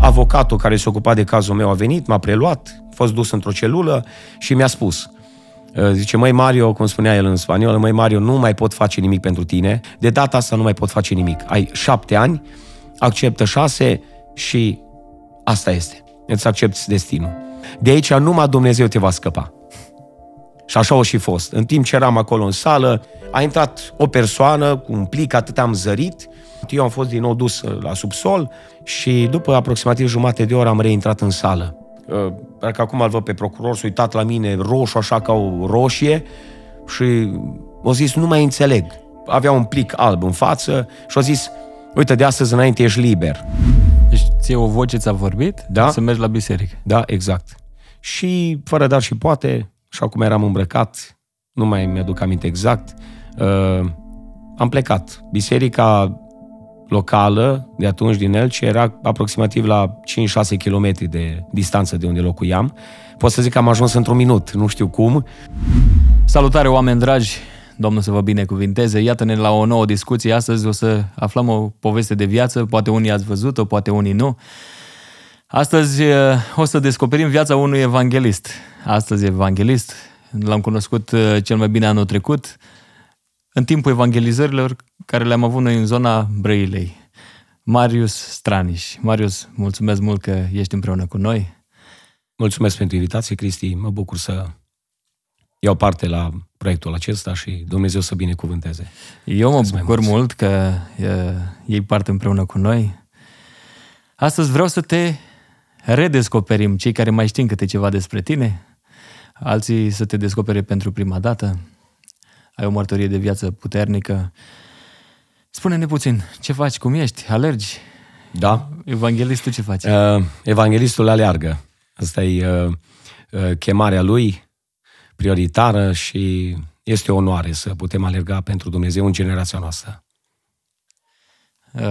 Avocatul care se ocupa de cazul meu a venit, m-a preluat, a fost dus într-o celulă și mi-a spus ă, Zice, măi Mario, cum spunea el în spaniolă, măi Mario, nu mai pot face nimic pentru tine, de data asta nu mai pot face nimic. Ai șapte ani, acceptă șase și asta este. Îți accepti destinul. De aici numai Dumnezeu te va scăpa. Și așa o și fost. În timp ce eram acolo în sală, a intrat o persoană cu un plic, atât am zărit. Eu am fost din nou dus uh, la subsol și după aproximativ jumate de oră am reintrat în sală. Uh, parcă acum îl văd pe procuror, s-a uitat la mine roșu, așa ca o roșie și o zis, nu mai înțeleg. Avea un plic alb în față și a zis, uite, de astăzi înainte ești liber. Deci ție o voce ți-a vorbit da? să mergi la biserică. Da, exact. Și fără dar și poate, sau cum eram îmbrăcat, nu mai mi-aduc aminte exact. Uh, am plecat. Biserica locală de atunci din Elce era aproximativ la 5-6 km de distanță de unde locuiam. Pot să zic că am ajuns într-un minut, nu știu cum. Salutare oameni dragi! Domnul să vă binecuvinteze. Iată-ne la o nouă discuție. Astăzi o să aflăm o poveste de viață. Poate unii ați văzut-o, poate unii nu. Astăzi uh, o să descoperim viața unui evanghelist. Astăzi evanghelist, l-am cunoscut uh, cel mai bine anul trecut, în timpul evangelizărilor care le-am avut noi în zona Brăilei. Marius Straniș. Marius, mulțumesc mult că ești împreună cu noi. Mulțumesc pentru invitație, Cristi. Mă bucur să iau parte la proiectul acesta și Dumnezeu să binecuvânteze. Eu mă bucur mult că e, uh, iei parte împreună cu noi. Astăzi vreau să te redescoperim cei care mai știm câte ceva despre tine, alții să te descopere pentru prima dată, ai o mărturie de viață puternică. Spune-ne puțin, ce faci, cum ești, alergi? Da. Evanghelistul ce face? Uh, evanghelistul aleargă. Asta e uh, uh, chemarea lui prioritară și este o onoare să putem alerga pentru Dumnezeu în generația noastră. Uh,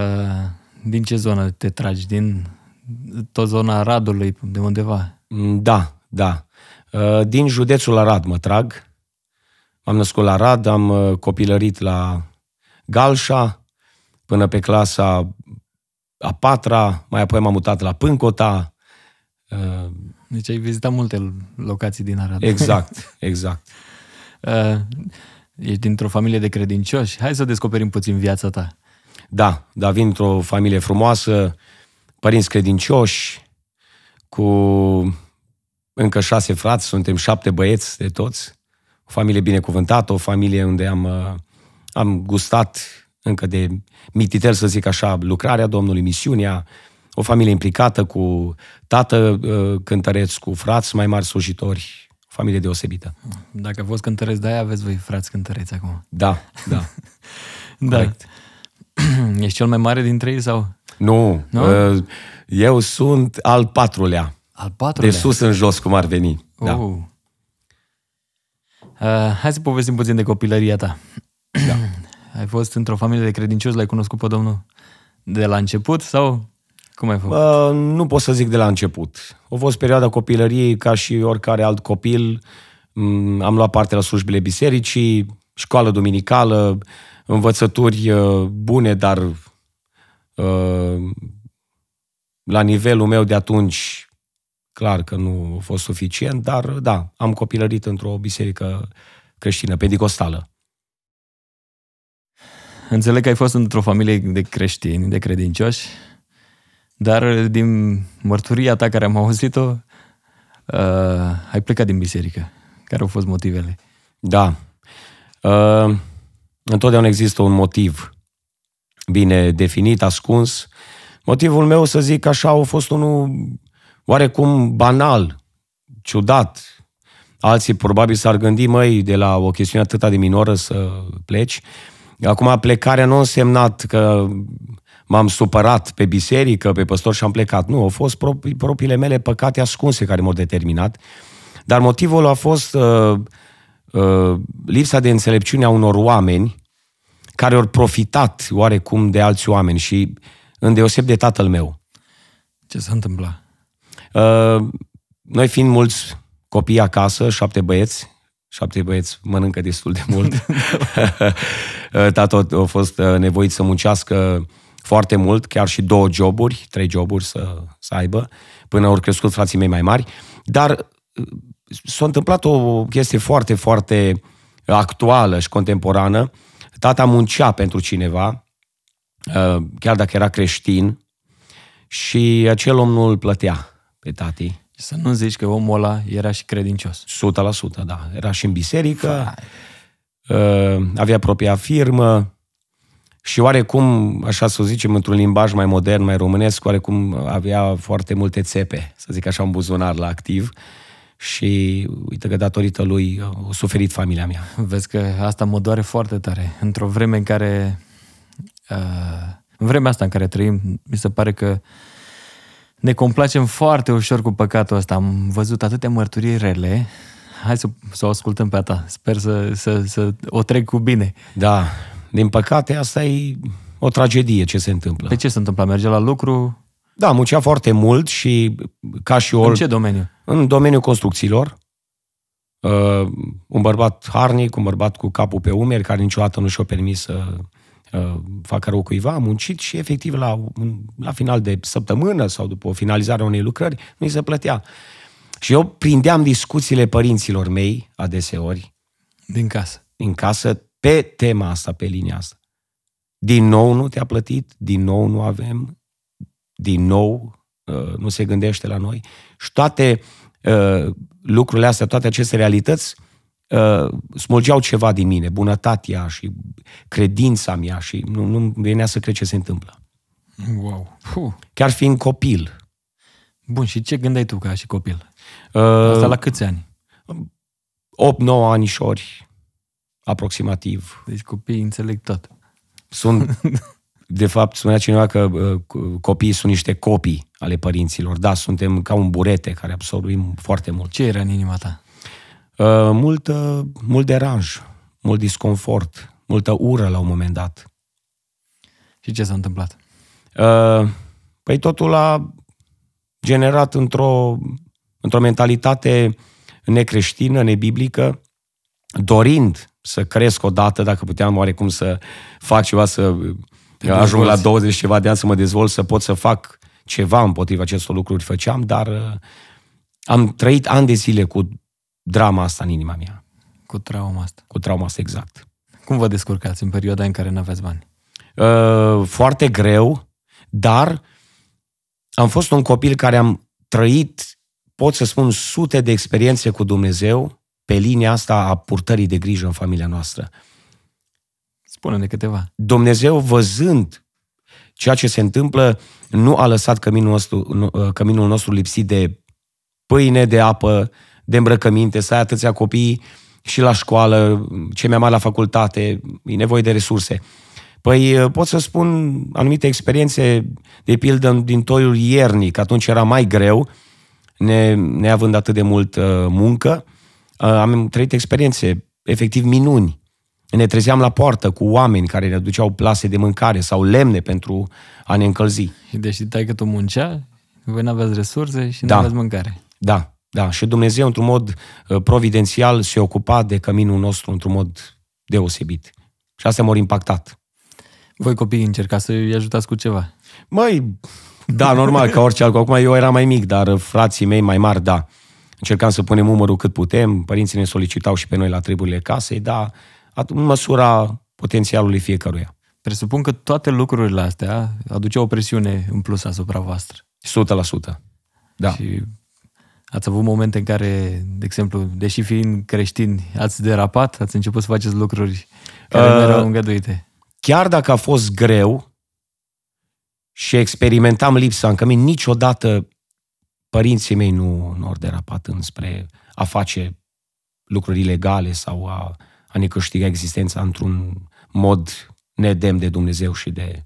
din ce zonă te tragi? Din tot zona Radului, de undeva. Da, da. Uh, din județul Arad mă trag. M-am născut la Arad, am uh, copilărit la Galșa până pe clasa a patra, mai apoi m-am mutat la Pâncota. Uh, deci ai vizitat multe locații din Arad. Exact, exact. Ești dintr-o familie de credincioși. Hai să descoperim puțin viața ta. Da, dar vin într-o familie frumoasă, părinți credincioși, cu încă șase frați, suntem șapte băieți de toți, o familie binecuvântată, o familie unde am, uh, am gustat încă de mititel, să zic așa, lucrarea Domnului, misiunea, o familie implicată cu tată uh, cântăreț, cu frați mai mari slujitori, o familie deosebită. Dacă fost cântăreți de aia, aveți voi frați cântăreți acum. Da, da. da. Ești cel mai mare dintre ei sau? Nu. nu? Uh, eu sunt al patrulea. Al patrulea? De sus în jos, cum ar veni. Uh. Da. Oh. Uh, hai să povestim puțin de copilăria ta. Da. ai fost într-o familie de credincioși, l-ai cunoscut pe Domnul de la început sau cum ai făcut? Uh, nu pot să zic de la început. A fost perioada copilăriei ca și oricare alt copil. Mm, am luat parte la slujbile bisericii, școală duminicală, învățături uh, bune, dar Uh, la nivelul meu de atunci, clar că nu a fost suficient, dar da, am copilărit într-o biserică creștină, pentecostală. Înțeleg că ai fost într-o familie de creștini, de credincioși, dar din mărturia ta care am auzit-o, uh, ai plecat din biserică. Care au fost motivele? Da. Uh, întotdeauna există un motiv bine definit, ascuns. Motivul meu, să zic așa, a fost unul oarecum banal, ciudat, alții probabil s-ar gândi, măi, de la o chestiune atât de minoră să pleci. Acum, plecarea nu a însemnat că m-am supărat pe biserică, pe păstor și am plecat. Nu, au fost propriile mele păcate ascunse care m-au determinat. Dar motivul a fost uh, uh, lipsa de înțelepciune a unor oameni care au profitat oarecum de alți oameni și îndeoseb de tatăl meu. Ce s-a întâmplat? Uh, noi fiind mulți copii acasă, șapte băieți, șapte băieți mănâncă destul de mult. Uh, tatăl a fost uh, nevoit să muncească foarte mult, chiar și două joburi, trei joburi să, să aibă, până au crescut frații mei mai mari. Dar uh, s-a întâmplat o chestie foarte, foarte actuală și contemporană. Tata muncea pentru cineva, uh, chiar dacă era creștin, și acel om nu îl plătea pe tati. Să nu zici că omul ăla era și credincios. 100%, da. Era și în biserică, Fai. Uh, avea propria firmă și oarecum, așa să zicem, într-un limbaj mai modern, mai românesc, oarecum avea foarte multe țepe, să zic așa, un buzunar la activ. Uh, și uite că datorită lui a suferit familia mea. Vezi că asta mă doare foarte tare. Într-o vreme în care în vremea asta în care trăim, mi se pare că ne complacem foarte ușor cu păcatul ăsta. Am văzut atâtea mărturii rele. Hai să, să o ascultăm pe a ta. Sper să, să, să o trec cu bine. Da, din păcate asta e o tragedie ce se întâmplă. De ce se întâmplă? Merge la lucru? Da, muncea foarte mult și ca și ori... În ce domeniu? În domeniul construcțiilor, uh, un bărbat harnic, un bărbat cu capul pe umeri, care niciodată nu și-a permis să uh, facă rău cuiva, a muncit și efectiv la, la final de săptămână sau după finalizarea unei lucrări, nu-i se plătea. Și eu prindeam discuțiile părinților mei, adeseori. Din casă. Din casă, pe tema asta, pe linia asta. Din nou nu te-a plătit, din nou nu avem, din nou uh, nu se gândește la noi. Și toate uh, Uh, lucrurile astea, toate aceste realități, uh, smulgeau ceva din mine, bunătatea și credința mea și nu, nu venea să cred ce se întâmplă. Wow! Puh. Chiar fiind copil. Bun, și ce gândeai tu ca și copil? Uh, Asta la câți ani? 8-9 anișori, aproximativ. Deci copiii înțeleg tot. Sunt de fapt, spunea cineva că copiii sunt niște copii ale părinților. Da, suntem ca un burete care absorbim foarte mult. Ce era în inima ta? Uh, mult, mult deranj, mult disconfort, multă ură la un moment dat. Și ce s-a întâmplat? Uh, păi totul a generat într-o, într-o mentalitate necreștină, nebiblică, dorind să cresc odată, dacă puteam oarecum să fac ceva, să eu ajung la 20 ceva de ani să mă dezvolt, să pot să fac ceva împotriva acestor lucruri făceam, dar uh, am trăit ani de zile cu drama asta în inima mea. Cu trauma asta. Cu trauma asta, exact. Cum vă descurcați în perioada în care nu aveți bani? Uh, foarte greu, dar am fost un copil care am trăit, pot să spun, sute de experiențe cu Dumnezeu pe linia asta a purtării de grijă în familia noastră. Spune-ne câteva. Dumnezeu, văzând ceea ce se întâmplă, nu a lăsat căminul nostru, ă, căminul nostru lipsit de pâine, de apă, de îmbrăcăminte, să ai atâția copii și la școală, cei mai mari la facultate, e nevoie de resurse. Păi ă, pot să spun anumite experiențe, de pildă din toiul iernii, că atunci era mai greu, ne, neavând atât de mult uh, muncă, uh, am trăit experiențe, efectiv minuni, ne trezeam la poartă cu oameni care ne aduceau plase de mâncare sau lemne pentru a ne încălzi. Deci tai că tu muncea, voi nu aveți resurse și da. nu aveți mâncare. Da, da. Și Dumnezeu, într-un mod uh, providențial, se ocupa de căminul nostru într-un mod deosebit. Și asta m-a impactat. Voi copii încercați să-i ajutați cu ceva? Măi, da, normal, ca orice altul. Acum eu eram mai mic, dar uh, frații mei mai mari, da. Încercam să punem umărul cât putem, părinții ne solicitau și pe noi la treburile casei, dar în măsura potențialului fiecăruia. Presupun că toate lucrurile astea aduceau o presiune în plus asupra voastră. 100%. Da. Și ați avut momente în care, de exemplu, deși fiind creștini, ați derapat, ați început să faceți lucruri care uh, nu erau îngăduite. Chiar dacă a fost greu și experimentam lipsa în cămin, niciodată părinții mei nu, nu au derapat înspre a face lucruri ilegale sau a a adică ne câștiga existența într-un mod nedem de Dumnezeu și de,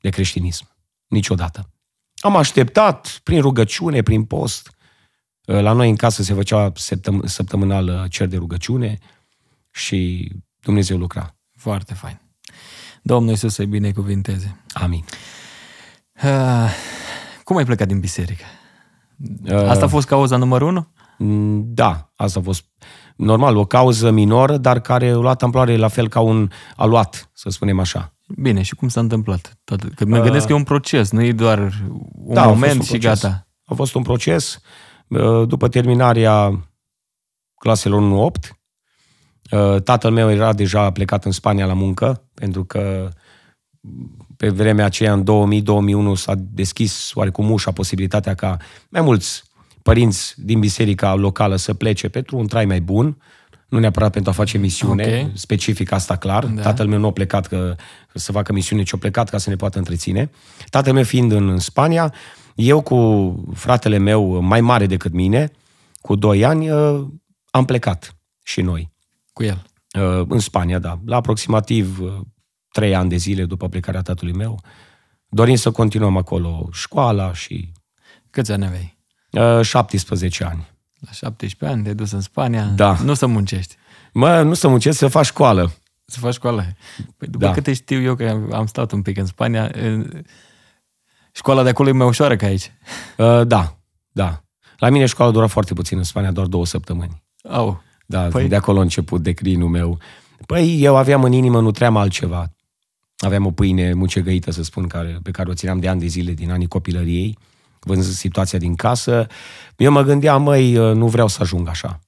de creștinism. Niciodată. Am așteptat prin rugăciune, prin post. Uh, la noi în casă se făcea săptăm- săptămânal cer de rugăciune și Dumnezeu lucra. Foarte fain. Domnul Iisus să-i binecuvinteze. Amin. Uh, cum ai plecat din biserică? Uh, asta a fost cauza numărul unu? Da, asta a fost normal, o cauză minoră, dar care a luat amploare la fel ca un aluat, să spunem așa. Bine, și cum s-a întâmplat? Că mă gândesc că e un proces, nu e doar un da, moment un și proces. gata. A fost un proces. După terminarea claselor 1-8, tatăl meu era deja plecat în Spania la muncă, pentru că pe vremea aceea, în 2000-2001, s-a deschis oarecum ușa posibilitatea ca mai mulți părinți din biserica locală să plece pentru un trai mai bun, nu neapărat pentru a face misiune, okay. specific asta clar. Da. Tatăl meu nu a plecat că, să facă misiune, ci a plecat ca să ne poată întreține. Tatăl meu fiind în Spania, eu cu fratele meu mai mare decât mine, cu 2 ani, uh, am plecat și noi. Cu el? Uh, în Spania, da. La aproximativ 3 uh, ani de zile după plecarea tatălui meu, dorim să continuăm acolo școala și... Câți ani aveai? 17 uh, ani. La 17 ani te dus în Spania, da. nu să muncești. Mă, nu să muncești, să faci școală. Să faci școală. Păi după da. câte știu eu că am stat un pic în Spania, școala de acolo e mai ușoară ca aici. Uh, da, da. La mine școala dura foarte puțin în Spania, doar două săptămâni. Au. Da, păi... de acolo a început declinul meu. Păi eu aveam în inimă, nu tream altceva. Aveam o pâine mucegăită, să spun, care, pe care o țineam de ani de zile din anii copilăriei văzând situația din casă, eu mă gândeam, măi, uh, nu vreau să ajung așa,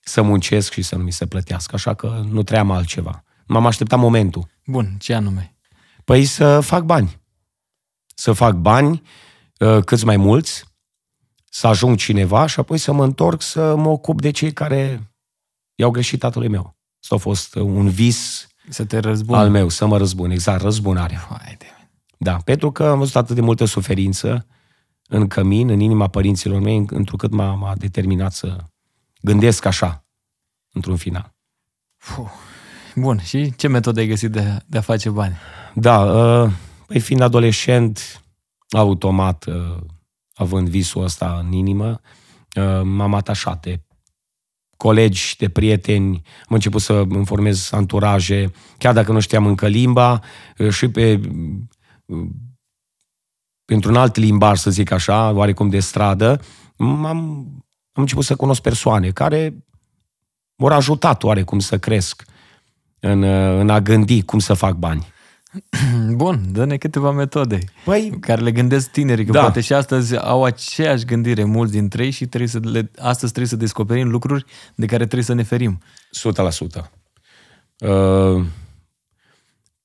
să muncesc și să nu mi se plătească, așa că nu tream altceva. M-am așteptat momentul. Bun, ce anume? Păi să fac bani. Să fac bani uh, câți mai mulți, să ajung cineva și apoi să mă întorc să mă ocup de cei care i-au greșit tatălui meu. Asta a fost uh, un vis să te răzbun. al meu, să mă răzbun, exact, răzbunarea. Haide. Da, pentru că am văzut atât de multă suferință, în cămin, în inima părinților mei, întrucât m-a, m-a determinat să gândesc așa, într-un final. Puh. Bun, și ce metodă ai găsit de, de a face bani? Da, uh, păi fiind adolescent, automat, uh, având visul ăsta în inimă, uh, m-am atașat de colegi, de prieteni, am început să îmi formez anturaje, chiar dacă nu știam încă limba, uh, și pe uh, pentru un alt limbar, să zic așa, oarecum de stradă, am, am început să cunosc persoane care m-au ajutat oarecum să cresc în, în a gândi cum să fac bani. Bun, dă-ne câteva metode păi, care le gândesc tinerii, că da. poate și astăzi au aceeași gândire mulți dintre ei și trebuie să le, astăzi trebuie să descoperim lucruri de care trebuie să ne ferim. 100%. Uh,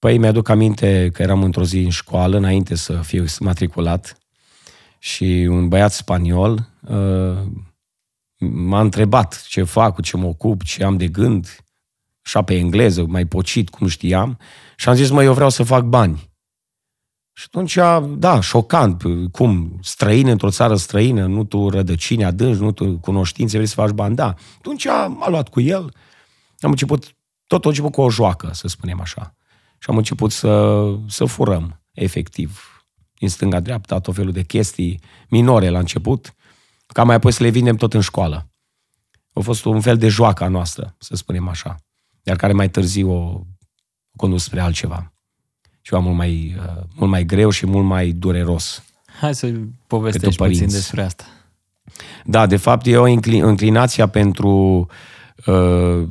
Păi mi-aduc aminte că eram într-o zi în școală, înainte să fiu matriculat, și un băiat spaniol uh, m-a întrebat ce fac, cu ce mă ocup, ce am de gând, așa pe engleză, mai pocit, cum știam, și am zis, mă, eu vreau să fac bani. Și atunci, da, șocant, cum, străin într-o țară străină, nu tu rădăcini adânci, nu tu cunoștințe, vrei să faci bani, da. Atunci am luat cu el, am început, tot a început cu o joacă, să spunem așa și am început să, să furăm, efectiv, din stânga-dreapta, tot felul de chestii minore la început, ca mai apoi să le vindem tot în școală. A fost un fel de joacă a noastră, să spunem așa, iar care mai târziu o condus spre altceva. Ceva mult mai, uh, mult mai greu și mult mai dureros. Hai să povestești puțin despre asta. Da, de fapt e o inclinație pentru uh,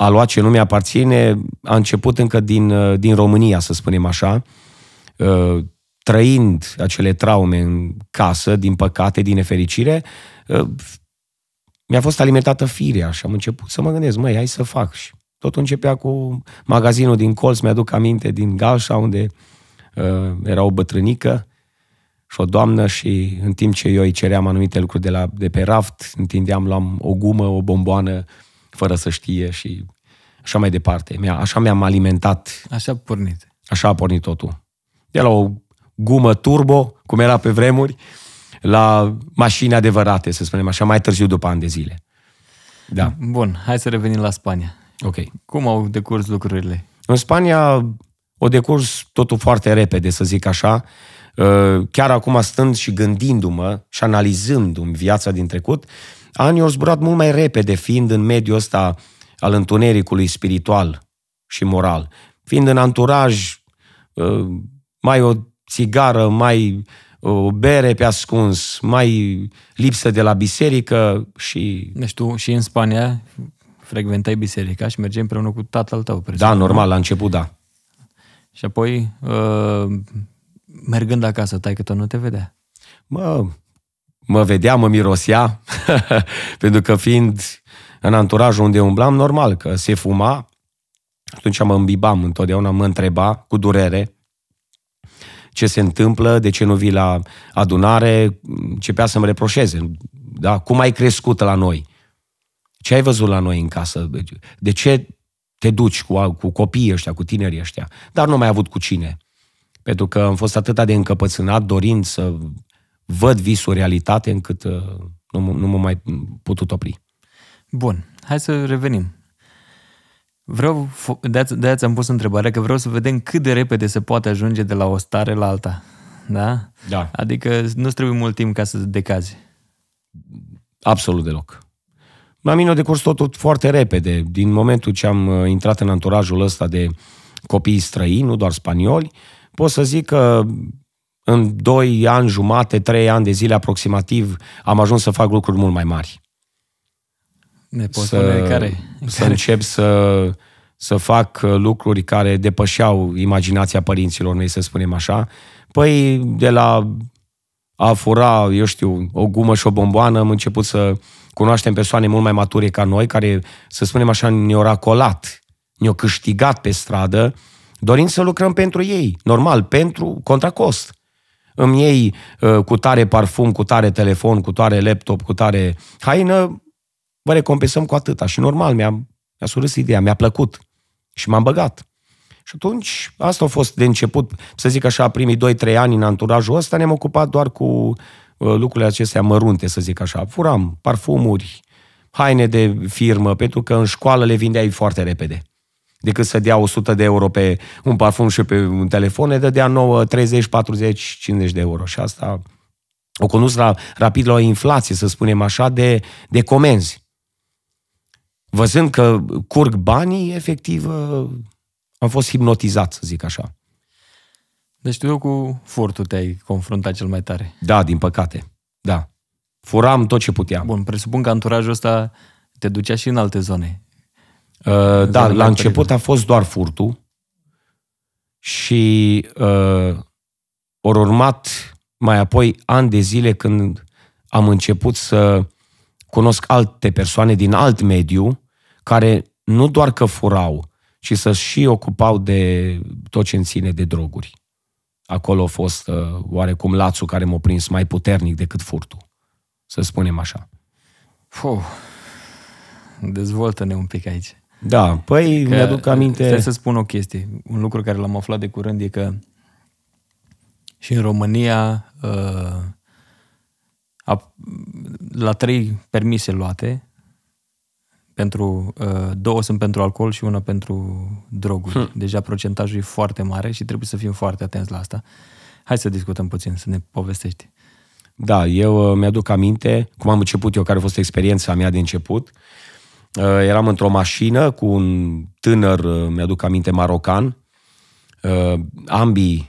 a luat ce nume aparține a început încă din, uh, din România, să spunem așa, uh, trăind acele traume în casă, din păcate, din nefericire, uh, mi-a fost alimentată firea și am început să mă gândesc, măi, hai să fac. Și totul începea cu magazinul din colț, mi-aduc aminte, din Galșa, unde uh, era o bătrânică și o doamnă și în timp ce eu îi ceream anumite lucruri de, la, de pe raft, întindeam, luam o gumă, o bomboană, uh, fără să știe și așa mai departe. Mi-a, așa mi-am alimentat. Așa a pornit. Așa a pornit totul. De la o gumă turbo, cum era pe vremuri, la mașini adevărate, să spunem așa, mai târziu după ani de zile. Da. Bun, hai să revenim la Spania. Ok. Cum au decurs lucrurile? În Spania o decurs totul foarte repede, să zic așa. Ă, chiar acum stând și gândindu-mă și analizându-mi viața din trecut, Anii au zburat mult mai repede, fiind în mediul ăsta al întunericului spiritual și moral, fiind în anturaj ă, mai o țigară, mai ă, o bere pe ascuns, mai lipsă de la biserică și... Deci tu și în Spania frecventai biserica și mergeai împreună cu tatăl tău. Presupună. Da, normal, la început, da. Și apoi, uh, mergând acasă, tai că nu te vedea. Mă, mă vedea, mă mirosea, pentru că fiind în anturajul unde umblam, normal că se fuma, atunci mă îmbibam întotdeauna, mă întreba cu durere ce se întâmplă, de ce nu vii la adunare, începea să-mi reproșeze, da? cum ai crescut la noi, ce ai văzut la noi în casă, deci, de ce te duci cu, cu copiii ăștia, cu tinerii ăștia, dar nu mai avut cu cine. Pentru că am fost atât de încăpățânat, dorind să văd visul realitate încât uh, nu, nu mă mai putut opri. Bun, hai să revenim. Vreau, de-aia ți-am pus întrebarea, că vreau să vedem cât de repede se poate ajunge de la o stare la alta. Da? Da. Adică nu trebuie mult timp ca să decazi. Absolut deloc. La mine a decurs totul foarte repede. Din momentul ce am uh, intrat în anturajul ăsta de copii străini, nu doar spanioli, pot să zic că în 2 ani jumate, 3 ani de zile aproximativ, am ajuns să fac lucruri mult mai mari. Ne poți să, spune care? Să care? încep să, să fac lucruri care depășeau imaginația părinților mei, să spunem așa. Păi, de la a fura, eu știu, o gumă și o bomboană, am început să cunoaștem persoane mult mai mature ca noi, care, să spunem așa, ne-au racolat, ne-au câștigat pe stradă, dorind să lucrăm pentru ei, normal, pentru contracost. cost îmi iei uh, cu tare parfum, cu tare telefon, cu tare laptop, cu tare haină, vă recompensăm cu atâta. Și normal, mi-a, mi-a surâs ideea, mi-a plăcut și m-am băgat. Și atunci, asta a fost de început, să zic așa, primii 2-3 ani în anturajul ăsta, ne-am ocupat doar cu uh, lucrurile acestea mărunte, să zic așa. Furam parfumuri, haine de firmă, pentru că în școală le vindeai foarte repede decât să dea 100 de euro pe un parfum și pe un telefon, ne dădea 9, 30, 40, 50 de euro. Și asta o condus la, rapid la o inflație, să spunem așa, de, de comenzi. Văzând că curg banii, efectiv, am fost hipnotizat, să zic așa. Deci tu cu furtul te-ai confruntat cel mai tare. Da, din păcate. Da. Furam tot ce puteam. Bun, presupun că anturajul ăsta te ducea și în alte zone. Uh, da, la început a fost doar furtul și uh, urmat mai apoi ani de zile când am început să cunosc alte persoane din alt mediu care nu doar că furau, ci să și ocupau de tot ce ține de droguri. Acolo a fost uh, oarecum lațul care m-a prins mai puternic decât furtul, să spunem așa. Fuh, dezvoltă-ne un pic aici. Da, păi că, mi-aduc aminte... Stai să spun o chestie. Un lucru care l-am aflat de curând e că și în România uh, a, la trei permise luate, pentru, uh, două sunt pentru alcool și una pentru droguri. Hm. Deja procentajul e foarte mare și trebuie să fim foarte atenți la asta. Hai să discutăm puțin, să ne povestești. Da, eu uh, mi-aduc aminte cum am început eu, care a fost experiența mea de început. Uh, Uh, eram într-o mașină cu un tânăr, uh, mi-aduc aminte, marocan. Uh, ambii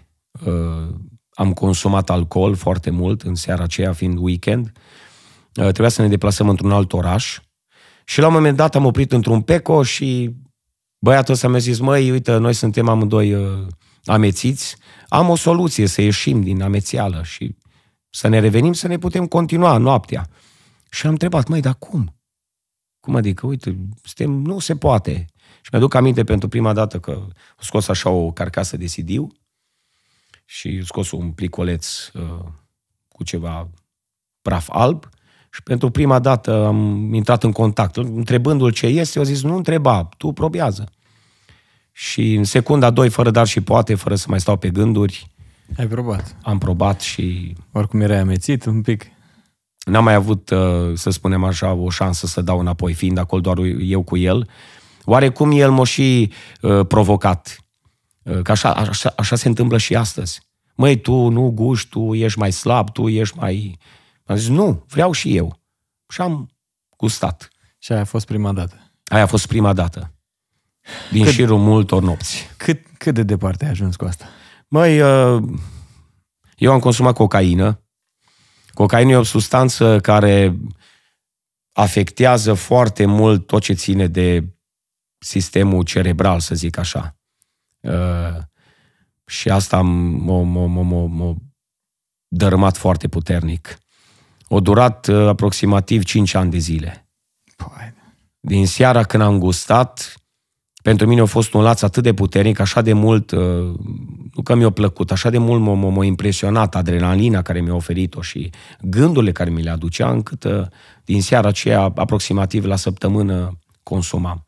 am consumat alcool foarte mult în seara aceea, fiind weekend. Trebuia să ne deplasăm într-un alt oraș. Și la un moment dat am oprit într-un peco și băiatul ăsta mi-a zis, măi, uite, noi suntem amândoi amețiți, am o soluție să ieșim din amețeală și să ne revenim, să ne putem continua noaptea. Și am întrebat, măi, dar cum? Cum adică? Uite, suntem, nu se poate. Și mi-aduc aminte pentru prima dată că am scos așa o carcasă de cd și scos un plicoleț uh, cu ceva praf alb și pentru prima dată am intrat în contact. Întrebându-l ce este, eu zis, nu întreba, tu probează. Și în secunda doi, fără dar și poate, fără să mai stau pe gânduri, ai probat. Am probat și... Oricum era amețit un pic. N-am mai avut, uh, să spunem așa, o șansă să dau înapoi, fiind acolo doar eu cu el. Oarecum el m-a și uh, provocat. Uh, că așa, așa, așa se întâmplă și astăzi. Măi, tu nu guști, tu ești mai slab, tu ești mai... Am zis, nu, vreau și eu. Și am gustat. Și aia a fost prima dată. Aia a fost prima dată. Din cât, șirul multor nopți. Cât, cât de departe ai ajuns cu asta? Măi, eu am consumat cocaină Cocaina e o substanță care afectează foarte mult tot ce ține de sistemul cerebral, să zic așa. Uh, și asta m-a dărâmat foarte puternic. O durat uh, aproximativ 5 ani de zile. Păi. Din seara când am gustat, pentru mine a fost un laț atât de puternic, așa de mult, uh, nu că mi-a plăcut, așa de mult m-a, m-a impresionat adrenalina care mi-a oferit-o și gândurile care mi le aducea, încât uh, din seara aceea, aproximativ la săptămână, consumam.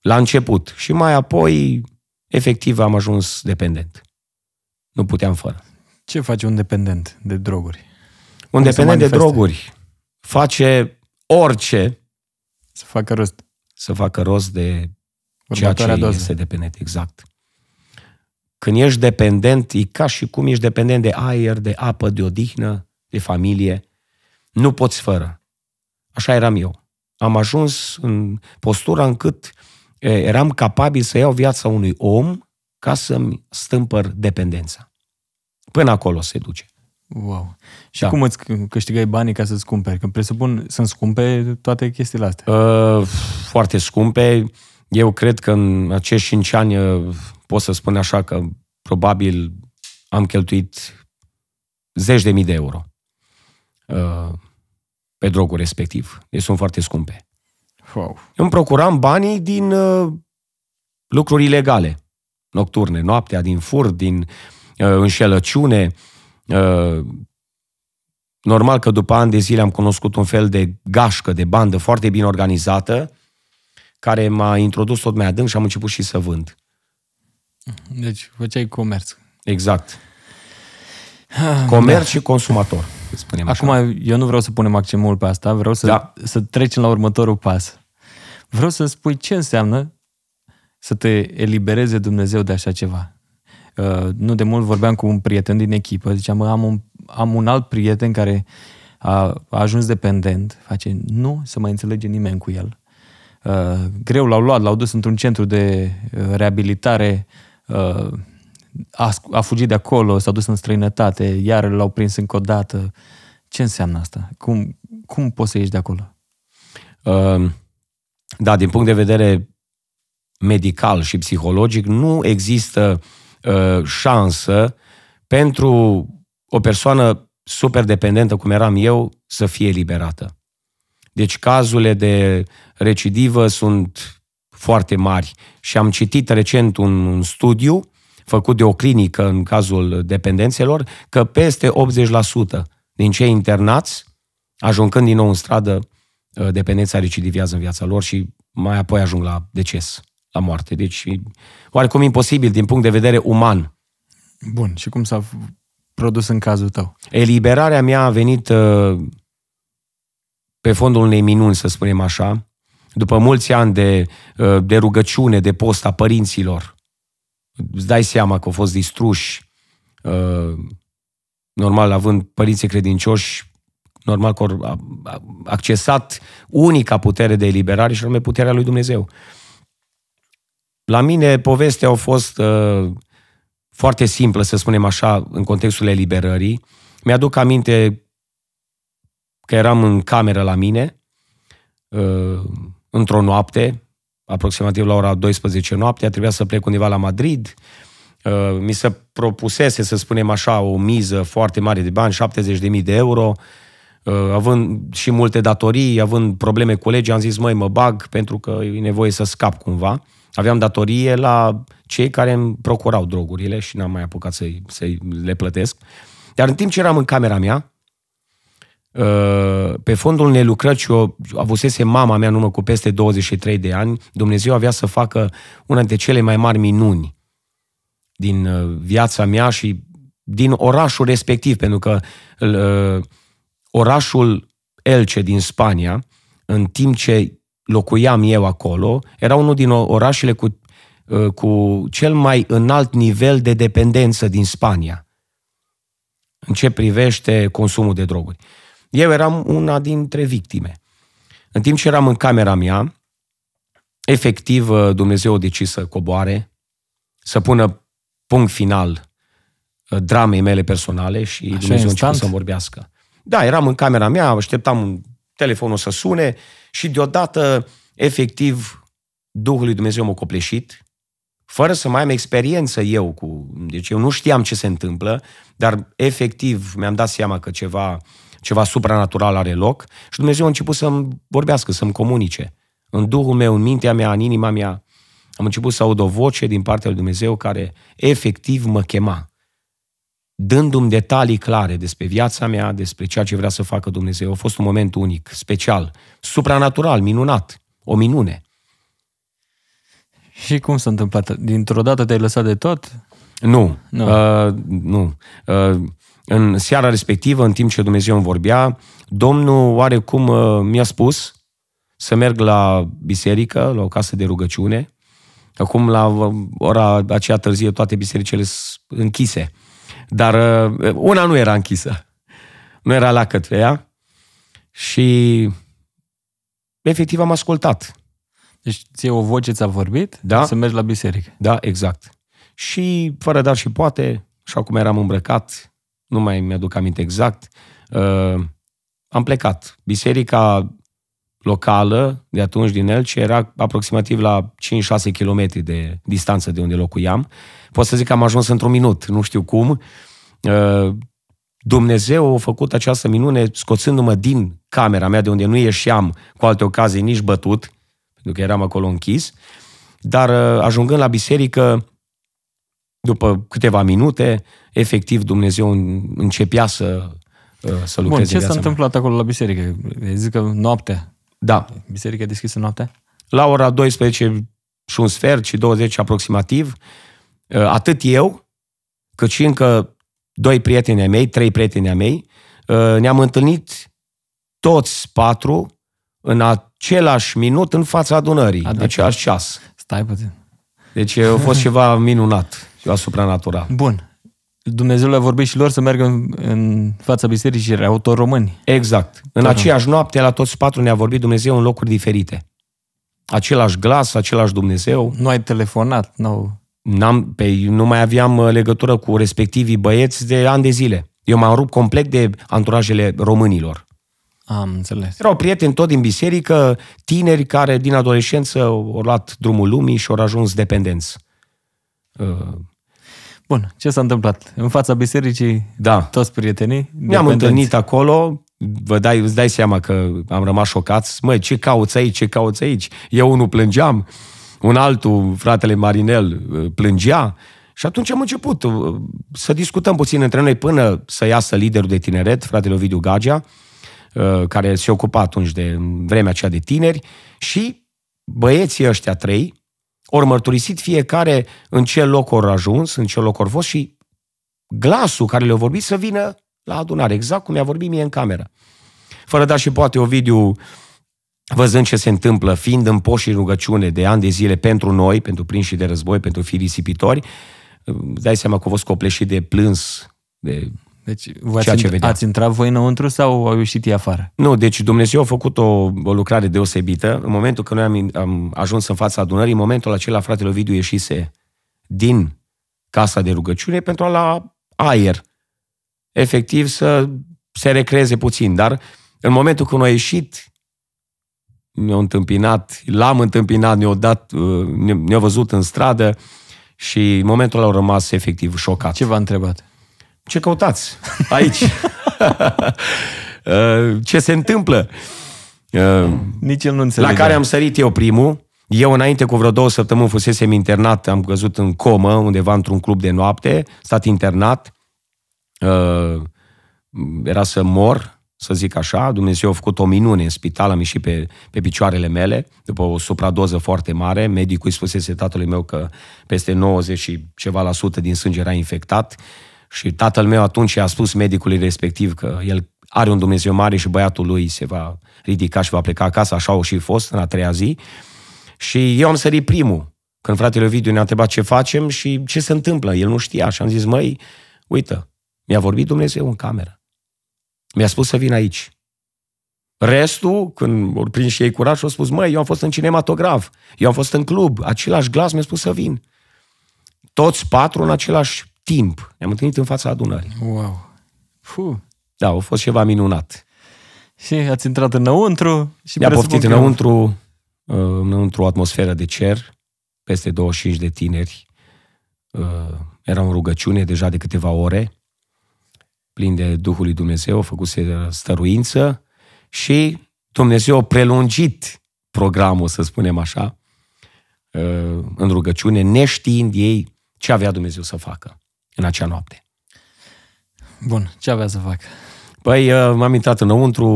La început și mai apoi, efectiv, am ajuns dependent. Nu puteam fără. Ce face un dependent de droguri? Un Cum dependent de droguri face orice să facă rost să facă rost de ceea ce doză. este dependent. Exact. Când ești dependent, e ca și cum ești dependent de aer, de apă, de odihnă, de familie. Nu poți fără. Așa eram eu. Am ajuns în postura încât eram capabil să iau viața unui om ca să-mi stâmpăr dependența. Până acolo se duce. Wow. Și da. cum îți câștigai banii ca să-ți cumperi? Că presupun, sunt scumpe toate chestiile astea. Uh, foarte scumpe. Eu cred că în acești 5 ani uh, pot să spun așa că probabil am cheltuit zeci de mii de euro uh, pe drogul respectiv. Deci sunt foarte scumpe. Wow. Eu îmi procuram banii din uh, lucruri ilegale, nocturne, noaptea, din furt, din uh, înșelăciune, uh, Uh, normal că după ani de zile am cunoscut un fel de gașcă, de bandă foarte bine organizată, care m-a introdus tot mai adânc și am început și să vând. Deci făceai comerț. Exact. Ah, comerț da. și consumator, spunem Acum, așa. eu nu vreau să punem accent mult pe asta, vreau să, da. să trecem la următorul pas. Vreau să spui ce înseamnă să te elibereze Dumnezeu de așa ceva. Uh, nu de mult vorbeam cu un prieten din echipă, ziceam, am un, am un alt prieten care a, a ajuns dependent, face, nu se mai înțelege nimeni cu el. Uh, greu l-au luat, l-au dus într-un centru de uh, reabilitare, uh, a, a fugit de acolo, s-a dus în străinătate, iar l-au prins încă o dată. Ce înseamnă asta? Cum, cum poți să ieși de acolo? Uh, da, din punct de vedere medical și psihologic, nu există uh, șansă pentru o persoană super dependentă, cum eram eu, să fie liberată. Deci cazurile de recidivă sunt foarte mari și am citit recent un, un studiu făcut de o clinică în cazul dependențelor că peste 80% din cei internați, ajungând din nou în stradă, uh, dependența recidivează în viața lor și mai apoi ajung la deces la moarte. Deci, oarecum imposibil din punct de vedere uman. Bun. Și cum s-a produs în cazul tău? Eliberarea mea a venit uh, pe fondul unei minuni, să spunem așa, după mulți ani de, uh, de rugăciune, de post a părinților. Îți dai seama că au fost distruși. Uh, normal, având părinții credincioși, normal că au accesat unica putere de eliberare și anume puterea lui Dumnezeu. La mine povestea a fost uh, foarte simplă, să spunem așa, în contextul eliberării. Mi-aduc aminte că eram în cameră la mine, uh, într-o noapte, aproximativ la ora 12 noaptea, trebuia să plec undeva la Madrid, uh, mi se propusese, să spunem așa, o miză foarte mare de bani, 70.000 de euro, uh, având și multe datorii, având probleme cu legea, am zis, măi, mă bag pentru că e nevoie să scap cumva aveam datorie la cei care îmi procurau drogurile și n-am mai apucat să să le plătesc. Dar în timp ce eram în camera mea, uh, pe fondul unei lucrări și eu avusese mama mea în cu peste 23 de ani, Dumnezeu avea să facă una dintre cele mai mari minuni din uh, viața mea și din orașul respectiv, pentru că uh, orașul Elce din Spania, în timp ce locuiam eu acolo, era unul din orașele cu, uh, cu cel mai înalt nivel de dependență din Spania, în ce privește consumul de droguri. Eu eram una dintre victime. În timp ce eram în camera mea, efectiv uh, Dumnezeu a decis să coboare, să pună punct final uh, dramei mele personale și Așa Dumnezeu a început să vorbească. Da, eram în camera mea, așteptam telefonul să sune și deodată, efectiv, Duhul lui Dumnezeu m-a copleșit, fără să mai am experiență eu cu... Deci eu nu știam ce se întâmplă, dar efectiv mi-am dat seama că ceva, ceva supranatural are loc și Dumnezeu a început să-mi vorbească, să-mi comunice. În Duhul meu, în mintea mea, în inima mea, am început să aud o voce din partea lui Dumnezeu care efectiv mă chema dându-mi detalii clare despre viața mea, despre ceea ce vrea să facă Dumnezeu. A fost un moment unic, special, supranatural, minunat, o minune. Și cum s-a întâmplat? Dintr-o dată te-ai lăsat de tot? Nu. Nu. Uh, nu. Uh, în seara respectivă, în timp ce Dumnezeu îmi vorbea, Domnul oarecum uh, mi-a spus să merg la biserică, la o casă de rugăciune. Acum, la ora aceea târzie, toate bisericile sunt închise. Uh, dar uh, una nu era închisă. Nu era la ea. Și efectiv am ascultat. Deci ție o voce ți-a vorbit da? să mergi la biserică. Da, exact. Și fără dar și poate, așa cum eram îmbrăcat, nu mai mi-aduc aminte exact, uh, am plecat. Biserica locală de atunci din el ce era aproximativ la 5-6 km de distanță de unde locuiam. Pot să zic că am ajuns într-un minut, nu știu cum. Uh, Dumnezeu a făcut această minune scoțându-mă din camera mea de unde nu ieșeam cu alte ocazii nici bătut, pentru că eram acolo închis, dar uh, ajungând la biserică, după câteva minute, efectiv Dumnezeu începea să, uh, să lucreze Bun, ce s-a întâmplat mea. acolo la biserică? Zic că noaptea. Da. Biserica deschisă noaptea? La ora 12 și un sfert și 20 aproximativ. Uh, atât eu, cât și încă doi prieteni ai mei, trei prieteni ai mei, uh, ne-am întâlnit toți patru în același minut în fața adunării, Adică în același ceas. Stai puțin. Deci uh, a fost ceva minunat, ceva supranatural. Bun. Dumnezeu le-a vorbit și lor să meargă în, în fața bisericii, erau tot români. Exact. În aceeași noapte, la toți patru ne-a vorbit Dumnezeu în locuri diferite. Același glas, același Dumnezeu. Nu ai telefonat, nu... N-am, pe, păi, nu mai aveam uh, legătură cu respectivii băieți de ani de zile. Eu m-am rupt complet de anturajele românilor. Am înțeles. Erau prieteni tot din biserică, tineri care din adolescență au luat drumul lumii și au ajuns dependenți. Uh Bun, ce s-a întâmplat? În fața bisericii, da. toți prietenii? Ne-am întâlnit acolo, vă dai, îți dai seama că am rămas șocați. Măi, ce cauți aici, ce cauți aici? Eu unul plângeam, un altul, fratele Marinel, uh, plângea. Și atunci am început uh, să discutăm puțin între noi până să iasă liderul de tineret, fratele Ovidiu Gagea, uh, care se ocupa atunci de vremea aceea de tineri și băieții ăștia trei, ori mărturisit fiecare în ce loc au ajuns, în ce loc au fost și glasul care le-a vorbit să vină la adunare, exact cum i a vorbit mie în cameră. Fără da și poate Ovidiu, văzând ce se întâmplă, fiind în poș și rugăciune de ani de zile pentru noi, pentru prinși de război, pentru fii risipitori, dai seama că a fost copleșit de plâns, de deci voi ați ceea ce vedea. ați intrat voi înăuntru sau au ieșit ei afară? Nu, deci Dumnezeu a făcut o, o lucrare deosebită. În momentul când noi am, am ajuns în fața adunării, în momentul acela fratele Ovidiu ieșise din casa de rugăciune pentru a la aer. Efectiv să se recreze puțin, dar în momentul când a ieșit, ne-a întâmpinat, l-am întâmpinat, ne-a, dat, uh, ne-a văzut în stradă și în momentul ăla au rămas efectiv șocat. Ce v-a întrebat? Ce căutați? Aici. Uh, ce se întâmplă? Uh, Nici el nu înțelege. La care am sărit eu primul. Eu înainte cu vreo două săptămâni fusesem internat, am căzut în comă undeva într-un club de noapte, stat internat, uh, era să mor, să zic așa, Dumnezeu a făcut o minune în spital, am ieșit pe, pe picioarele mele, după o supradoză foarte mare, medicul îi spusese tatălui meu că peste 90 și ceva la sută din sânge era infectat, și tatăl meu atunci a spus medicului respectiv că el are un Dumnezeu mare și băiatul lui se va ridica și va pleca acasă, așa au și fost în a treia zi. Și eu am sărit primul, când fratele Ovidiu ne-a întrebat ce facem și ce se întâmplă. El nu știa și am zis, măi, uită, mi-a vorbit Dumnezeu în cameră. Mi-a spus să vin aici. Restul, când au prins și ei curaj, au spus, măi, eu am fost în cinematograf, eu am fost în club, același glas mi-a spus să vin. Toți patru în același timp. Ne-am întâlnit în fața adunării. Wow! Fuh. Da, a fost ceva minunat. Și ați intrat înăuntru și Ne-a poftit înăuntru, uh, înăuntru o atmosferă de cer, peste 25 de tineri. Uh, era în rugăciune deja de câteva ore, plin de Duhul lui Dumnezeu, făcuse stăruință și Dumnezeu a prelungit programul, să spunem așa, uh, în rugăciune, neștiind ei ce avea Dumnezeu să facă în acea noapte. Bun, ce avea să fac? Păi, uh, m-am intrat înăuntru,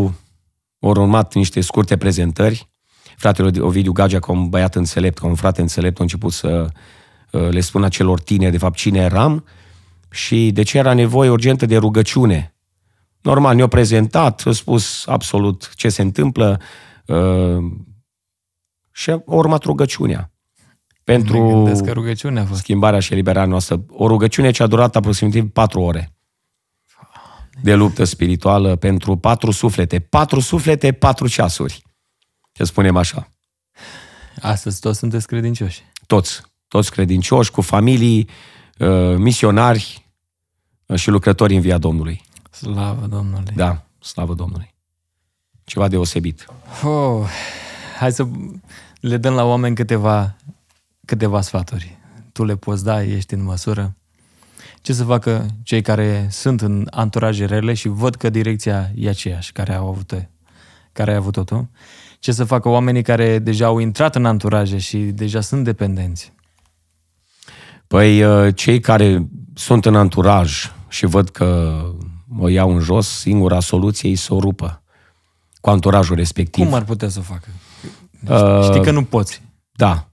au urmat niște scurte prezentări. Fratele Ovidiu Gagea, ca un băiat înțelept, ca un frate înțelept, a început să uh, le spună celor tineri, de fapt, cine eram și de ce era nevoie urgentă de rugăciune. Normal, ne-au prezentat, au spus absolut ce se întâmplă uh, și a urmat rugăciunea pentru că a fost. schimbarea și eliberarea noastră. O rugăciune ce a durat aproximativ patru ore de luptă spirituală pentru patru suflete. Patru suflete, patru ceasuri. Să spunem așa. Astăzi toți sunteți credincioși. Toți. Toți credincioși, cu familii, uh, misionari uh, și lucrători în via Domnului. Slavă Domnului! Da, slavă Domnului! Ceva deosebit. Oh, hai să le dăm la oameni câteva câteva sfaturi. Tu le poți da, ești în măsură. Ce să facă cei care sunt în anturaje rele și văd că direcția e aceeași care au avut care ai avut-o tu? Ce să facă oamenii care deja au intrat în anturaje și deja sunt dependenți? Păi uh, cei care sunt în anturaj și văd că o iau în jos, singura soluție e să o rupă cu anturajul respectiv. Cum ar putea să o facă? Uh, Știi uh, că nu poți. Da.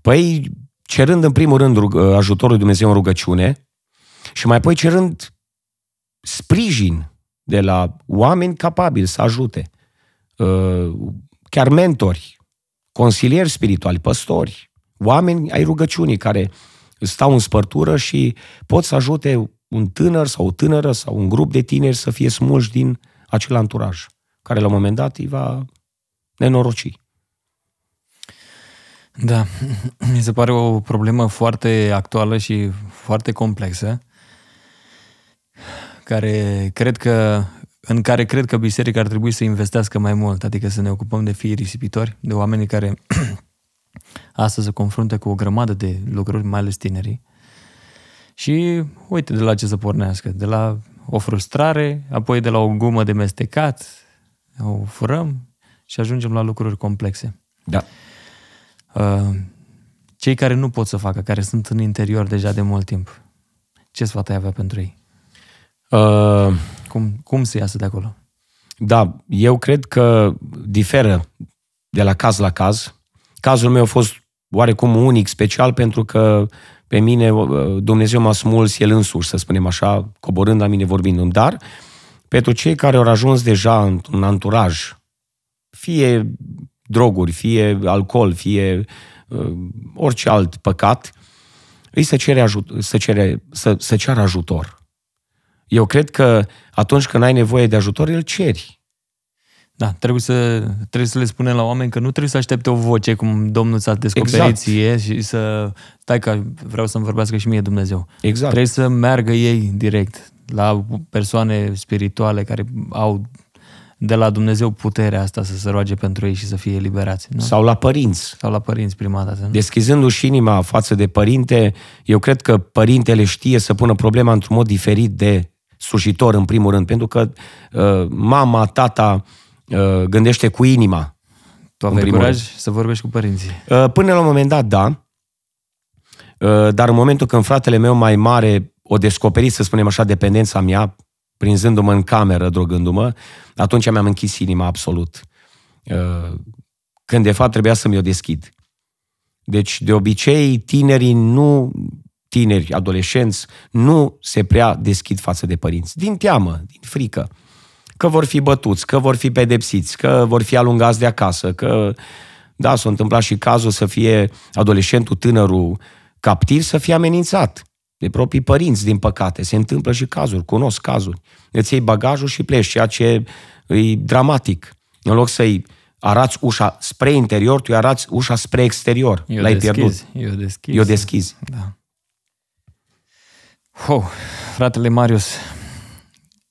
Păi, cerând în primul rând rug- uh, ajutorul lui Dumnezeu în rugăciune și mai apoi cerând sprijin de la oameni capabili să ajute, uh, chiar mentori, consilieri spirituali, păstori, oameni ai rugăciunii care stau în spărtură și pot să ajute un tânăr sau o tânără sau un grup de tineri să fie smulși din acel anturaj, care la un moment dat îi va nenoroci. Da, mi se pare o problemă foarte actuală și foarte complexă, care cred că, în care cred că biserica ar trebui să investească mai mult, adică să ne ocupăm de fii risipitori, de oamenii care astăzi se confruntă cu o grămadă de lucruri, mai ales tinerii. Și uite de la ce să pornească, de la o frustrare, apoi de la o gumă de mestecat, o furăm și ajungem la lucruri complexe. Da. Uh, cei care nu pot să facă, care sunt în interior deja de mult timp, ce sfat ai avea pentru ei? Uh, cum, cum să iasă de acolo? Da, eu cred că diferă de la caz la caz. Cazul meu a fost oarecum unic, special, pentru că pe mine uh, Dumnezeu m-a smuls el însuși, să spunem așa, coborând la mine vorbind. un Dar pentru cei care au ajuns deja într-un anturaj, fie droguri, fie alcool, fie uh, orice alt păcat, îi să, cere ajut- să, cere, să, să ceară ajutor. Eu cred că atunci când ai nevoie de ajutor, îl ceri. Da, trebuie să, trebuie să le spunem la oameni că nu trebuie să aștepte o voce cum Domnul ți-a descoperit exact. ție și să... Stai că vreau să-mi vorbească și mie Dumnezeu. Exact. Trebuie să meargă ei direct la persoane spirituale care au de la Dumnezeu puterea asta să se roage pentru ei și să fie eliberați. Nu? Sau la părinți. Sau la părinți prima dată. Nu? Deschizându-și inima față de părinte, eu cred că părintele știe să pună problema într-un mod diferit de sușitor, în primul rând, pentru că uh, mama, tata uh, gândește cu inima. Tu aveai curaj rând. să vorbești cu părinții? Uh, până la un moment dat, da. Uh, dar în momentul când fratele meu mai mare o descoperi, să spunem așa, dependența mea, prinzându-mă în cameră, drogându-mă, atunci mi-am închis inima absolut. Uh, când de fapt trebuia să mi-o deschid. Deci, de obicei, tinerii nu, tineri, adolescenți, nu se prea deschid față de părinți. Din teamă, din frică. Că vor fi bătuți, că vor fi pedepsiți, că vor fi alungați de acasă, că, da, s-a întâmplat și cazul să fie adolescentul, tânărul captiv, să fie amenințat de proprii părinți, din păcate. Se întâmplă și cazuri, cunosc cazuri. Îți iei bagajul și pleci, ceea ce e dramatic. În loc să-i arați ușa spre interior, tu arați ușa spre exterior. Eu L-ai deschiz. pierdut. Eu deschiz. Eu deschiz. Da. Oh, fratele Marius,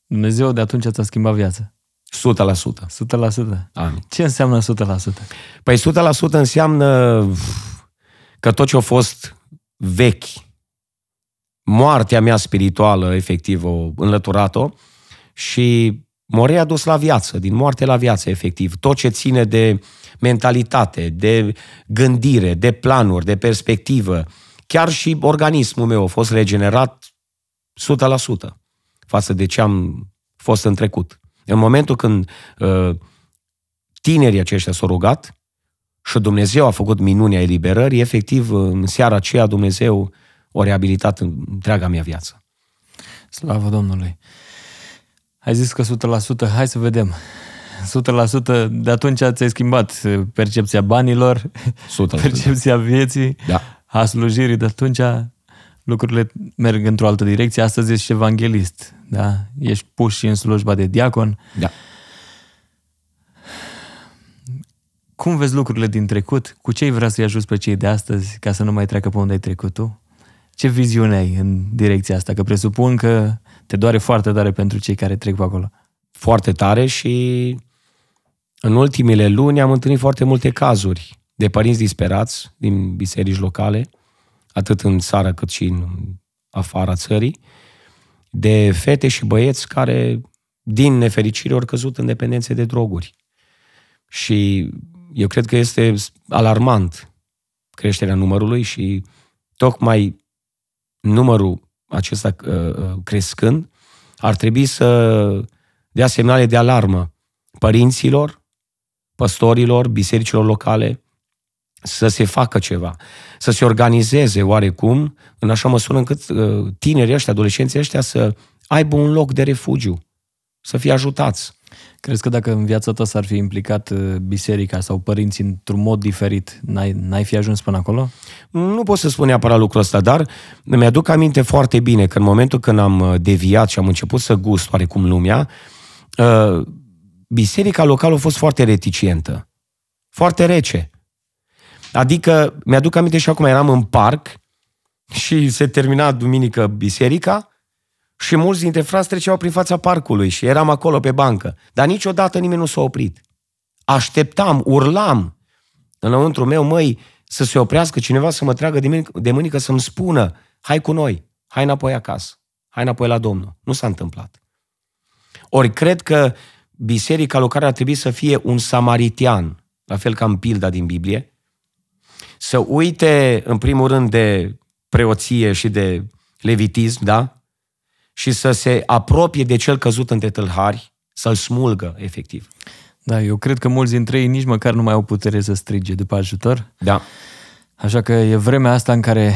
Dumnezeu de atunci ți-a schimbat viața. 100%. 100%. Amin. Ce înseamnă 100%? Păi 100% înseamnă că tot ce a fost vechi, moartea mea spirituală, efectiv, o înlăturat-o și Morea a dus la viață, din moarte la viață, efectiv. Tot ce ține de mentalitate, de gândire, de planuri, de perspectivă, chiar și organismul meu a fost regenerat 100% față de ce am fost în trecut. În momentul când uh, tinerii aceștia s-au rugat și Dumnezeu a făcut minunea eliberării, efectiv, în seara aceea Dumnezeu o reabilitat în întreaga mea viață. Slavă Domnului! Ai zis că 100%, hai să vedem. 100% de atunci ți-ai schimbat eh, percepția banilor, 100%. percepția vieții, da. a slujirii, de atunci lucrurile merg într-o altă direcție. Astăzi ești evanghelist, da? Ești pus și în slujba de diacon. Da. Cum vezi lucrurile din trecut? Cu ce ai vrea să-i ajuți pe cei de astăzi ca să nu mai treacă pe unde ai trecut tu? ce viziune ai în direcția asta? Că presupun că te doare foarte tare pentru cei care trec pe acolo. Foarte tare și în ultimile luni am întâlnit foarte multe cazuri de părinți disperați din biserici locale, atât în țară cât și în afara țării, de fete și băieți care, din nefericire, au căzut în dependențe de droguri. Și eu cred că este alarmant creșterea numărului și tocmai numărul acesta uh, uh, crescând, ar trebui să dea semnale de alarmă părinților, păstorilor, bisericilor locale, să se facă ceva, să se organizeze oarecum, în așa măsură încât uh, tinerii ăștia, adolescenții ăștia să aibă un loc de refugiu, să fie ajutați. Crezi că dacă în viața ta s-ar fi implicat uh, biserica sau părinții într-un mod diferit, n-ai, n-ai fi ajuns până acolo? Nu pot să spun neapărat lucrul ăsta, dar mi-aduc aminte foarte bine că în momentul când am uh, deviat și am început să gust oarecum lumea, uh, biserica locală a fost foarte reticientă, foarte rece. Adică, mi-aduc aminte și acum, eram în parc și se termina duminică biserica și mulți dintre frați treceau prin fața parcului și eram acolo pe bancă. Dar niciodată nimeni nu s-a oprit. Așteptam, urlam înăuntru meu, măi, să se oprească cineva să mă treagă de, de mânică să-mi spună, hai cu noi, hai înapoi acasă, hai înapoi la Domnul. Nu s-a întâmplat. Ori cred că biserica locală ar trebui să fie un samaritian, la fel ca în pilda din Biblie, să uite, în primul rând, de preoție și de levitism, da? și să se apropie de cel căzut între tâlhari, să-l smulgă, efectiv. Da, eu cred că mulți dintre ei nici măcar nu mai au putere să strige după ajutor. Da. Așa că e vremea asta în care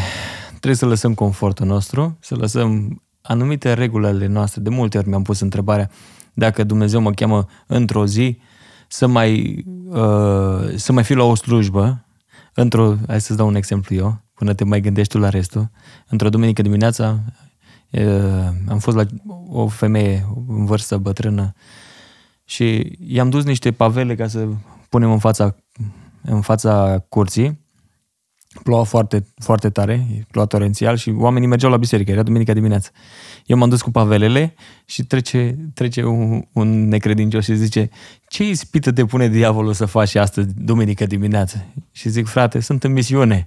trebuie să lăsăm confortul nostru, să lăsăm anumite reguli ale noastre. De multe ori mi-am pus întrebarea dacă Dumnezeu mă cheamă într-o zi să mai, uh, să mai fiu la o slujbă, într-o, hai să-ți dau un exemplu eu, până te mai gândești tu la restul, într-o duminică dimineața am fost la o femeie în vârstă bătrână și i-am dus niște pavele ca să punem în fața, în fața curții. Ploua foarte, foarte tare, ploua torențial și oamenii mergeau la biserică, era duminica dimineața. Eu m-am dus cu pavelele și trece, trece un, un necredincios și zice ce ispită te pune diavolul să faci astăzi, duminică dimineață? Și zic, frate, sunt în misiune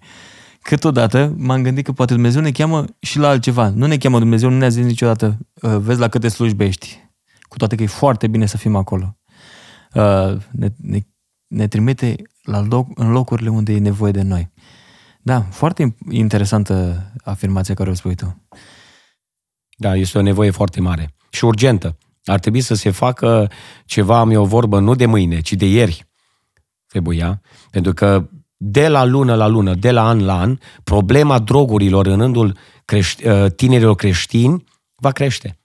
câteodată m-am gândit că poate Dumnezeu ne cheamă și la altceva. Nu ne cheamă Dumnezeu, nu ne-a zis niciodată, ă, vezi la câte slujbești. Cu toate că e foarte bine să fim acolo. Ă, ne, ne, ne trimite la loc, în locurile unde e nevoie de noi. Da, foarte interesantă afirmația care o spui tu. Da, este o nevoie foarte mare și urgentă. Ar trebui să se facă ceva, am eu o vorbă, nu de mâine, ci de ieri. Trebuia, pentru că de la lună la lună, de la an la an, problema drogurilor în rândul crești, uh, tinerilor creștini va crește.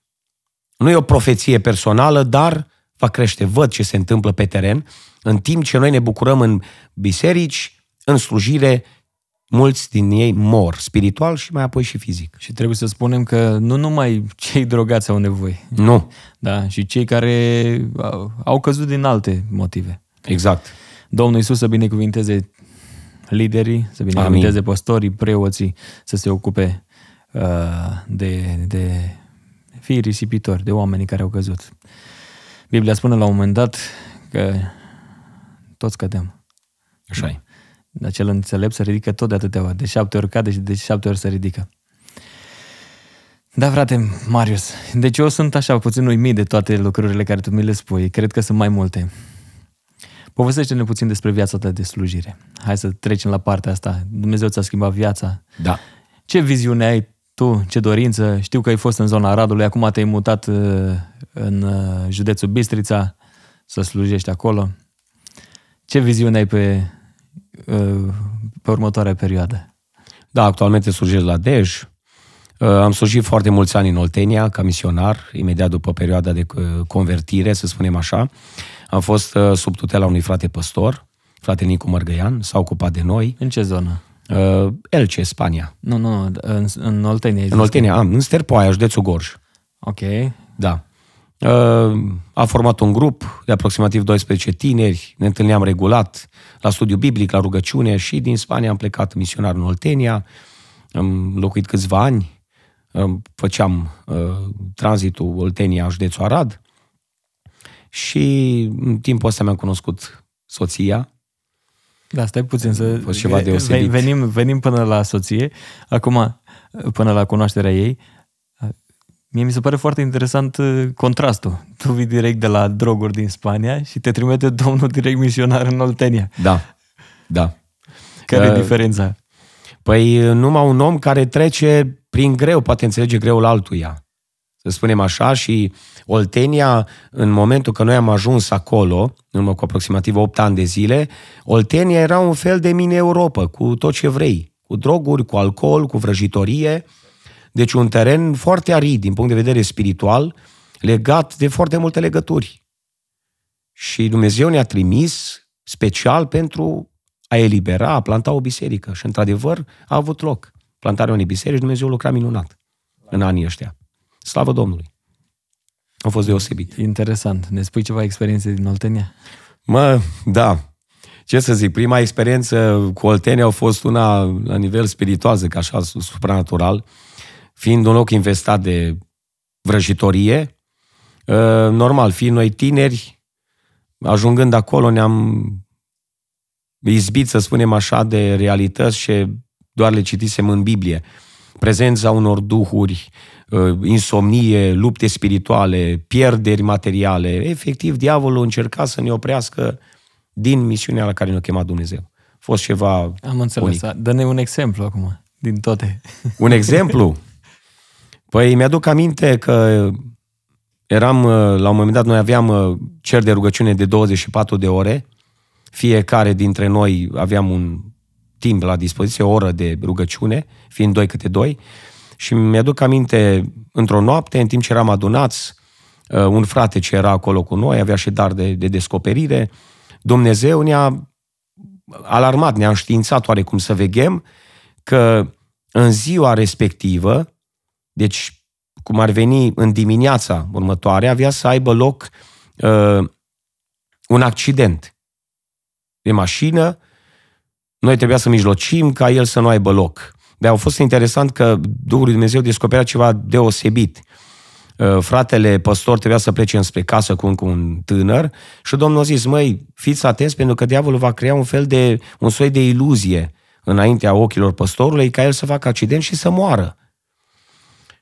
Nu e o profeție personală, dar va crește. Văd ce se întâmplă pe teren, în timp ce noi ne bucurăm în biserici, în slujire, mulți din ei mor spiritual și mai apoi și fizic. Și trebuie să spunem că nu numai cei drogați au nevoie. Nu. Da, și cei care au căzut din alte motive. Exact. Domnul Isus să binecuvinteze liderii, să binecuvânteze păstorii, preoții, să se ocupe uh, de, de fii risipitori, de oamenii care au căzut. Biblia spune la un moment dat că toți cădem. Așa e. Dar cel înțelept se ridică tot de atâtea ori. De șapte ori cade și de șapte ori se ridică. Da, frate, Marius. Deci eu sunt așa puțin uimit de toate lucrurile care tu mi le spui. Cred că sunt mai multe. Povestește-ne puțin despre viața ta de slujire. Hai să trecem la partea asta. Dumnezeu ți-a schimbat viața. Da. Ce viziune ai tu? Ce dorință? Știu că ai fost în zona Radului, acum te-ai mutat uh, în uh, județul Bistrița să slujești acolo. Ce viziune ai pe, uh, pe următoarea perioadă? Da, actualmente slujesc la Dej. Am slujit foarte mulți ani în Oltenia ca misionar, imediat după perioada de convertire, să spunem așa. Am fost uh, sub tutela unui frate păstor, frate Nicu Mărgăian, s-a ocupat de noi. În ce zonă? Uh, Elce, Spania. Nu, nu, în, în Oltenia. În Oltenia am, în Sterpoaia, județul Gorj. Ok. Da. Uh, a format un grup de aproximativ 12 tineri, ne întâlneam regulat la studiu biblic, la rugăciune și din Spania am plecat misionar în Oltenia, am locuit câțiva ani, făceam uh, tranzitul Oltenia, județul Arad și în timpul ăsta mi-am cunoscut soția. Da, stai puțin să... Fost ceva deosebit. Venim, venim până la soție, acum până la cunoașterea ei. Mie mi se pare foarte interesant uh, contrastul. Tu vii direct de la droguri din Spania și te trimite domnul direct misionar în Oltenia. Da, da. Care e uh, diferența? Păi numai un om care trece prin greu poate înțelege greul altuia să spunem așa, și Oltenia, în momentul că noi am ajuns acolo, în urmă cu aproximativ 8 ani de zile, Oltenia era un fel de mini-Europa, cu tot ce vrei, cu droguri, cu alcool, cu vrăjitorie, deci un teren foarte arid din punct de vedere spiritual, legat de foarte multe legături. Și Dumnezeu ne-a trimis special pentru a elibera, a planta o biserică. Și într-adevăr a avut loc. Plantarea unei biserici, Dumnezeu lucra minunat în anii ăștia. Slavă Domnului! A fost deosebit. Interesant. Ne spui ceva experiențe din Oltenia? Mă, da. Ce să zic, prima experiență cu Oltenia a fost una la nivel spiritual, zic așa, supranatural, fiind un loc investat de vrăjitorie. Ă, normal, fiind noi tineri, ajungând acolo ne-am izbit, să spunem așa, de realități și doar le citisem în Biblie. Prezența unor duhuri, Uh, insomnie, lupte spirituale, pierderi materiale. Efectiv, diavolul încerca să ne oprească din misiunea la care ne-a chemat Dumnezeu. A fost ceva Am înțeles. Unic. Da. Dă-ne un exemplu acum, din toate. Un exemplu? Păi mi-aduc aminte că eram, uh, la un moment dat, noi aveam uh, cer de rugăciune de 24 de ore. Fiecare dintre noi aveam un timp la dispoziție, o oră de rugăciune, fiind doi câte doi. Uh, și mi-aduc aminte, într-o noapte, în timp ce eram adunați, uh, un frate ce era acolo cu noi, avea și dar de, de descoperire, Dumnezeu ne-a alarmat, ne-a înștiințat oarecum să veghem că în ziua respectivă, deci cum ar veni în dimineața următoare, avea să aibă loc uh, un accident de mașină, noi trebuia să mijlocim ca el să nu aibă loc. Dar a fost interesant că Duhul lui Dumnezeu descoperea ceva deosebit. Uh, fratele păstor trebuia să plece înspre casă cu un tânăr și Domnul a zis, măi, fiți atenți pentru că diavolul va crea un fel de, un soi de iluzie înaintea ochilor păstorului ca el să facă accident și să moară.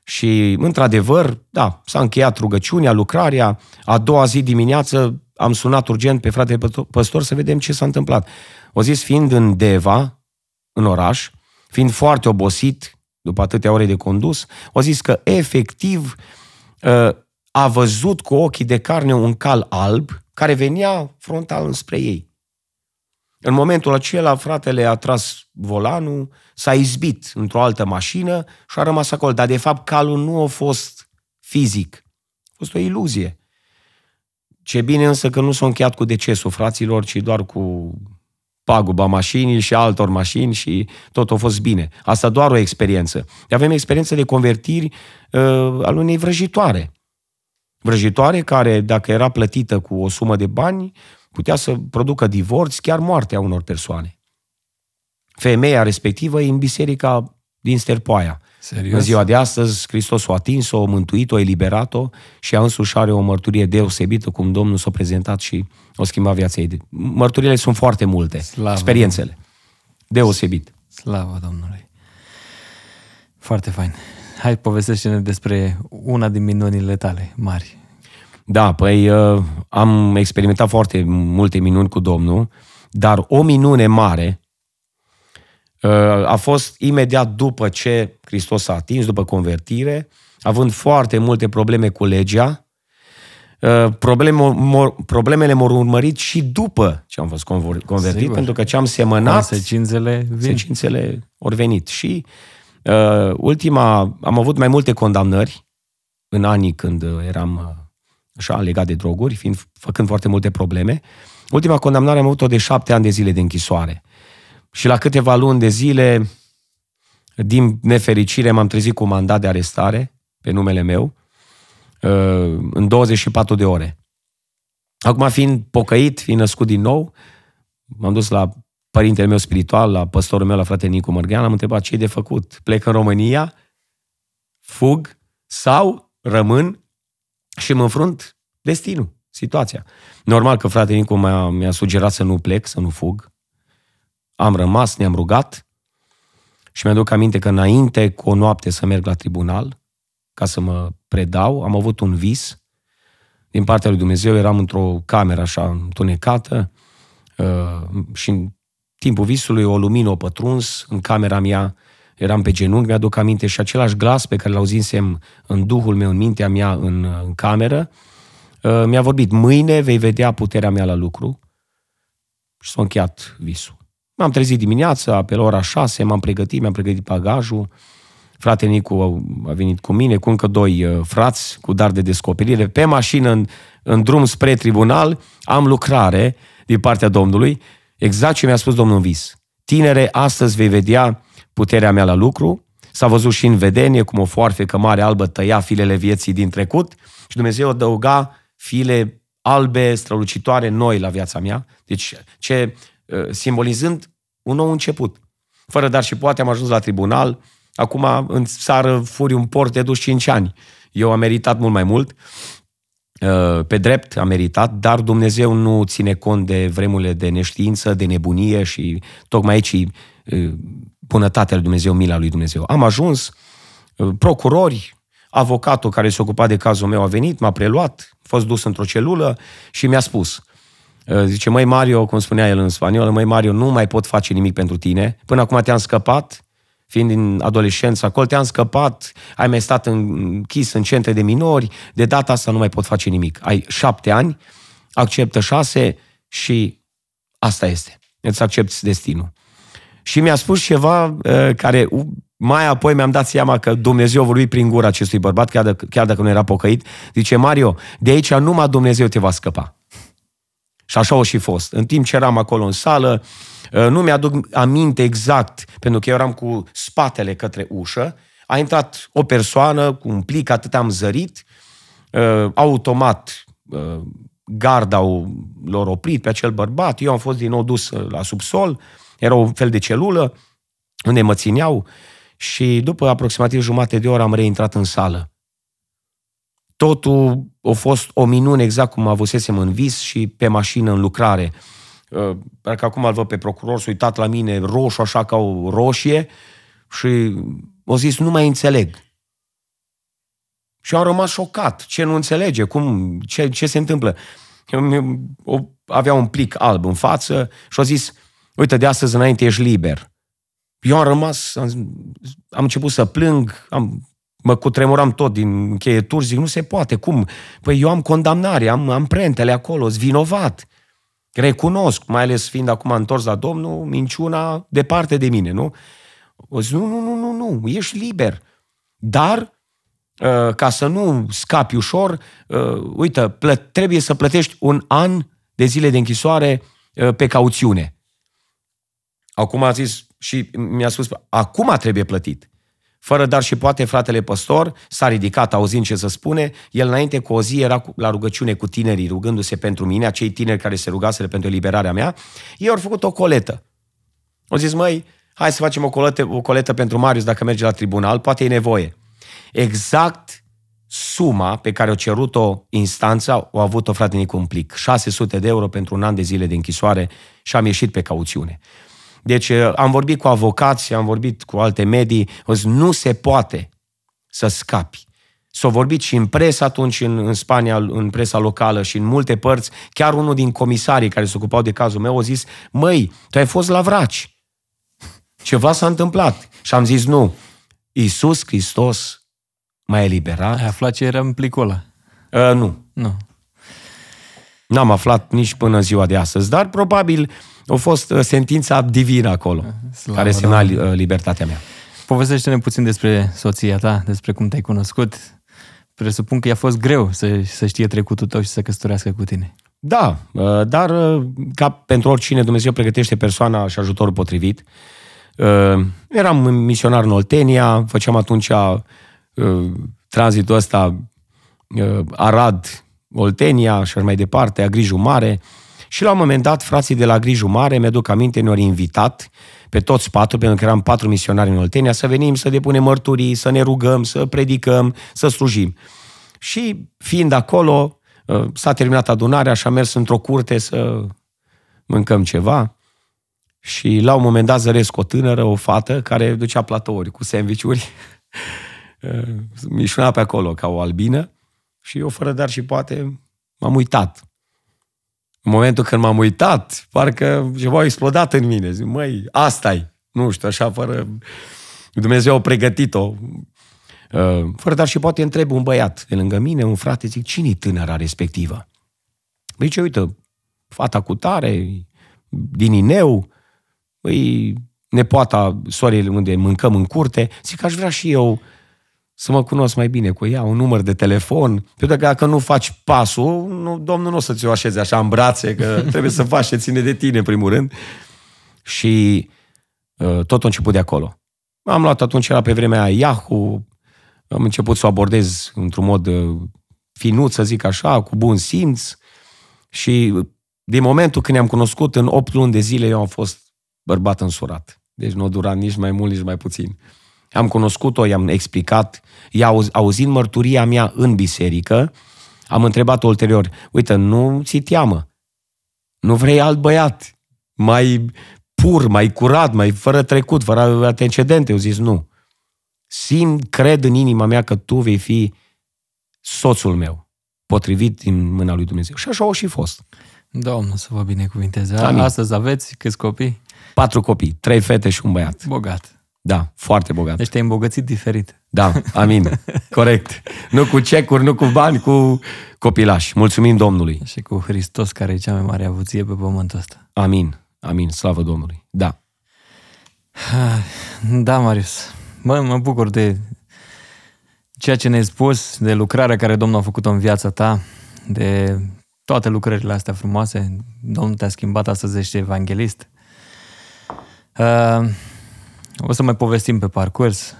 Și, într-adevăr, da, s-a încheiat rugăciunea, lucrarea. A doua zi dimineață am sunat urgent pe fratele păstor să vedem ce s-a întâmplat. O zis, fiind în Deva, în oraș, fiind foarte obosit după atâtea ore de condus, a zis că efectiv ă, a văzut cu ochii de carne un cal alb care venea frontal înspre ei. În momentul acela, fratele a tras volanul, s-a izbit într-o altă mașină și a rămas acolo. Dar, de fapt, calul nu a fost fizic. A fost o iluzie. Ce bine însă că nu s-a încheiat cu decesul fraților, ci doar cu paguba mașinii și altor mașini și tot a fost bine. Asta doar o experiență. Avem experiențe de convertiri uh, al unei vrăjitoare. Vrăjitoare care, dacă era plătită cu o sumă de bani, putea să producă divorț, chiar moartea unor persoane. Femeia respectivă e în biserica din Sterpoaia. Serios? În ziua de astăzi, Hristos o a atins-o, o mântuit o a eliberat-o și a însuși are o mărturie deosebită cum Domnul s-a prezentat și o schimba viața ei. Mărturile sunt foarte multe, Slavă experiențele. Domnului. Deosebit. Slavă Domnului! Foarte fain. Hai, povestește-ne despre una din minunile tale mari. Da, păi uh, am experimentat foarte multe minuni cu Domnul, dar o minune mare Uh, a fost imediat după ce Hristos a atins, după convertire, având foarte multe probleme cu legea, uh, mor, problemele m-au urmărit și după ce am fost convertit, Sigur. pentru că ce am semănat, secințele, vin. consecințele au venit. Și uh, ultima, am avut mai multe condamnări în anii când uh, eram așa legat de droguri, fiind, făcând foarte multe probleme. Ultima condamnare am avut-o de șapte ani de zile de închisoare. Și la câteva luni de zile, din nefericire, m-am trezit cu mandat de arestare pe numele meu uh, în 24 de ore. Acum, fiind pocăit, fiind născut din nou, m-am dus la părintele meu spiritual, la păstorul meu, la frate Nicu Mărgean, am întrebat ce de făcut. Plec în România, fug sau rămân și mă înfrunt destinul, situația. Normal că frate Nicu mi-a, mi-a sugerat să nu plec, să nu fug, am rămas, ne-am rugat și mi-aduc aminte că înainte cu o noapte să merg la tribunal, ca să mă predau, am avut un vis din partea lui Dumnezeu. Eram într-o cameră așa întunecată uh, și în timpul visului o lumină o pătruns în camera mea, eram pe genunchi, mi-aduc aminte și același glas pe care l-auzisem în duhul meu, în mintea mea, în, în cameră, uh, mi-a vorbit, mâine vei vedea puterea mea la lucru și s-a încheiat visul. M-am trezit dimineața, pe la ora 6, m-am pregătit, mi-am pregătit bagajul. Frate Nicu a venit cu mine, cu încă doi uh, frați, cu dar de descoperire. Pe mașină, în, în drum spre tribunal, am lucrare din partea Domnului, exact ce mi-a spus Domnul vis. Tinere, astăzi vei vedea puterea mea la lucru, S-a văzut și în vedenie cum o foarfecă mare albă tăia filele vieții din trecut și Dumnezeu adăuga file albe, strălucitoare, noi la viața mea. Deci ce Uh, simbolizând un nou început. Fără dar și poate am ajuns la tribunal, acum în țară furi un port, de dus 5 ani. Eu am meritat mult mai mult, uh, pe drept am meritat, dar Dumnezeu nu ține cont de vremurile de neștiință, de nebunie și tocmai aici uh, bunătatea lui Dumnezeu, mila lui Dumnezeu. Am ajuns, procurori, avocatul care se ocupa de cazul meu a venit, m-a preluat, a fost dus într-o celulă și mi-a spus, Uh, zice, măi Mario, cum spunea el în spaniolă, măi Mario, nu mai pot face nimic pentru tine. Până acum te-am scăpat, fiind din adolescență acolo, te-am scăpat, ai mai stat închis în centre de minori, de data asta nu mai pot face nimic. Ai șapte ani, acceptă șase și asta este. Îți accepti destinul. Și mi-a spus ceva uh, care mai apoi mi-am dat seama că Dumnezeu a vorbit prin gura acestui bărbat, chiar dacă, chiar dacă nu era pocăit. Zice, Mario, de aici numai Dumnezeu te va scăpa. Și așa o și fost. În timp ce eram acolo în sală, uh, nu mi-aduc aminte exact, pentru că eu eram cu spatele către ușă, a intrat o persoană cu un plic, atât am zărit, uh, automat uh, garda l lor oprit pe acel bărbat, eu am fost din nou dus la subsol, era un fel de celulă unde mă țineau și după aproximativ jumate de oră am reintrat în sală. Totul a fost o minune exact cum avusesem în vis și pe mașină în lucrare. Uh, parcă acum îl văd pe procuror, s-a uitat la mine roșu, așa ca o roșie și o zis, nu mai înțeleg. Și am rămas șocat. Ce nu înțelege? Cum? Ce, ce se întâmplă? Eu, avea un plic alb în față și a zis, uite, de astăzi înainte ești liber. Eu am rămas, am, am început să plâng, am mă cutremuram tot din încheieturi, zic, nu se poate, cum? Păi eu am condamnare, am amprentele acolo, sunt vinovat. Recunosc, mai ales fiind acum întors la Domnul, minciuna departe de mine, nu? O zic, nu, nu, nu, nu, nu, ești liber. Dar, uh, ca să nu scapi ușor, uh, uite, plă- trebuie să plătești un an de zile de închisoare uh, pe cauțiune. Acum a zis și mi-a spus, acum trebuie plătit. Fără dar și poate, fratele păstor s-a ridicat auzind ce să spune. El înainte cu o zi era la rugăciune cu tinerii, rugându-se pentru mine, acei tineri care se rugaseră pentru eliberarea mea. Ei au făcut o coletă. Au zis, măi, hai să facem o coletă, o coletă pentru Marius dacă merge la tribunal, poate e nevoie. Exact suma pe care o cerut-o instanța, o a avut-o fratele cu un plic. 600 de euro pentru un an de zile de închisoare și am ieșit pe cauțiune. Deci uh, am vorbit cu avocați, am vorbit cu alte medii, zis, nu se poate să scapi. S-a vorbit și în presă atunci, în, în Spania, în presa locală și în multe părți. Chiar unul din comisarii care se ocupau de cazul meu a zis, măi, tu ai fost la vraci. Ceva s-a întâmplat. Și am zis, nu, Iisus Hristos m-a eliberat. Ai aflat ce era în plicul Uh, nu. Nu. N-am aflat nici până ziua de astăzi, dar probabil a fost uh, sentința divină acolo, Slavă, care semna da. libertatea mea. Povestește-ne puțin despre soția ta, despre cum te-ai cunoscut. Presupun că i-a fost greu să, să știe trecutul tău și să căsătorească cu tine. Da, uh, dar ca pentru oricine Dumnezeu pregătește persoana și ajutorul potrivit. Eram misionar în Oltenia, făceam atunci tranzitul ăsta Arad, Oltenia și așa mai departe, a Agriju Mare. Și la un moment dat, frații de la Griju Mare, mi-aduc aminte, ne-au invitat pe toți patru, pentru că eram patru misionari în Oltenia, să venim să depunem mărturii, să ne rugăm, să predicăm, să slujim. Și fiind acolo, ă, s-a terminat adunarea și am mers într-o curte să mâncăm ceva. Și la un moment dat zăresc o tânără, o fată, care ducea platouri cu sandvișuri. Ă, mișuna pe acolo ca o albină și eu fără dar și poate m-am uitat în momentul când m-am uitat, parcă ceva a explodat în mine. Zic, măi, asta e. Nu știu, așa, fără... Dumnezeu a pregătit-o. Uh, fără, dar și poate întreb un băiat de lângă mine, un frate, zic, cine-i tânăra respectivă? Păi, zice, ce uite, fata cu tare, din Ineu, îi nepoata soarele unde mâncăm în curte, zic, aș vrea și eu să mă cunosc mai bine cu ea, un număr de telefon. Pentru că dacă nu faci pasul, nu, domnul nu o să ți-o așeze așa în brațe, că trebuie să faci ce ține de tine, în primul rând. Și uh, tot a început de acolo. Am luat atunci, era pe vremea Yahoo, am început să o abordez într-un mod uh, finuț, să zic așa, cu bun simț. Și uh, din momentul când ne-am cunoscut, în 8 luni de zile, eu am fost bărbat însurat. Deci nu a durat nici mai mult, nici mai puțin. Am cunoscut-o, i-am explicat, i ea auzind mărturia mea în biserică, am întrebat ulterior, uite, nu ți teamă, nu vrei alt băiat, mai pur, mai curat, mai fără trecut, fără antecedente. Eu zis, nu. Simt, cred în inima mea că tu vei fi soțul meu, potrivit din mâna lui Dumnezeu. Și așa au și fost. Domnul să vă binecuvinteze. Amin. Astăzi aveți câți copii? Patru copii, trei fete și un băiat. Bogat. Da, foarte bogat. Deci te-ai îmbogățit diferit. Da, amin. Corect. Nu cu cecuri, nu cu bani, cu copilași. Mulțumim Domnului. Și cu Hristos, care e cea mai mare avuție pe pământul ăsta. Amin. Amin. Slavă Domnului. Da. Da, Marius. Mă, mă bucur de ceea ce ne-ai spus, de lucrarea care Domnul a făcut-o în viața ta, de toate lucrările astea frumoase. Domnul te-a schimbat astăzi, ești evanghelist. Uh, o să mai povestim pe parcurs.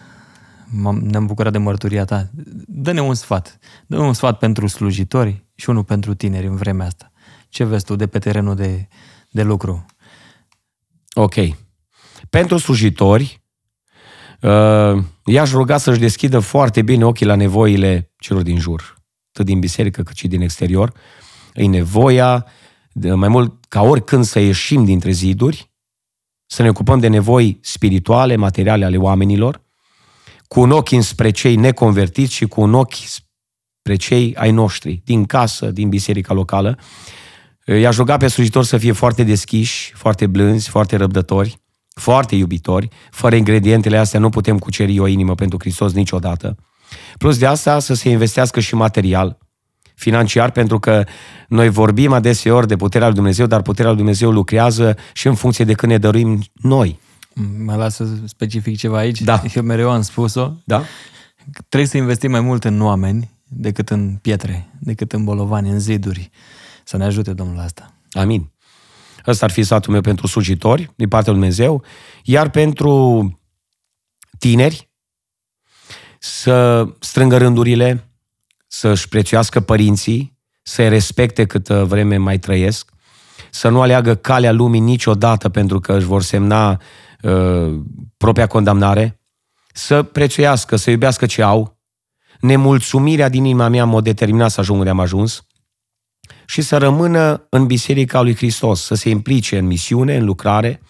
ne-am bucurat de mărturia ta. Dă-ne un sfat. dă un sfat pentru slujitori și unul pentru tineri în vremea asta. Ce vezi tu de pe terenul de, de lucru? Ok. Pentru slujitori, uh, i-aș ruga să-și deschidă foarte bine ochii la nevoile celor din jur. Atât din biserică cât și din exterior. E nevoia, mai mult ca oricând să ieșim dintre ziduri să ne ocupăm de nevoi spirituale, materiale ale oamenilor, cu un ochi înspre cei neconvertiți și cu un ochi spre cei ai noștri, din casă, din biserica locală. I-aș ruga pe slujitori să fie foarte deschiși, foarte blânzi, foarte răbdători, foarte iubitori. Fără ingredientele astea nu putem cuceri o inimă pentru Hristos niciodată. Plus de asta să se investească și material – financiar, pentru că noi vorbim adeseori de puterea lui Dumnezeu, dar puterea lui Dumnezeu lucrează și în funcție de când ne dorim noi. Mă las să specific ceva aici. Da. Eu mereu am spus-o. Da. Trebuie să investim mai mult în oameni decât în pietre, decât în bolovani, în ziduri. Să ne ajute Domnul asta. Amin. Ăsta ar fi satul meu pentru slujitori, din partea lui Dumnezeu. Iar pentru tineri, să strângă rândurile, să-și prețuiască părinții, să-i respecte câtă uh, vreme mai trăiesc, să nu aleagă calea lumii niciodată pentru că își vor semna uh, propria condamnare, să prețuiască, să iubească ce au, nemulțumirea din inima mea m-a determinat să ajung unde am ajuns și să rămână în Biserica lui Hristos, să se implice în misiune, în lucrare,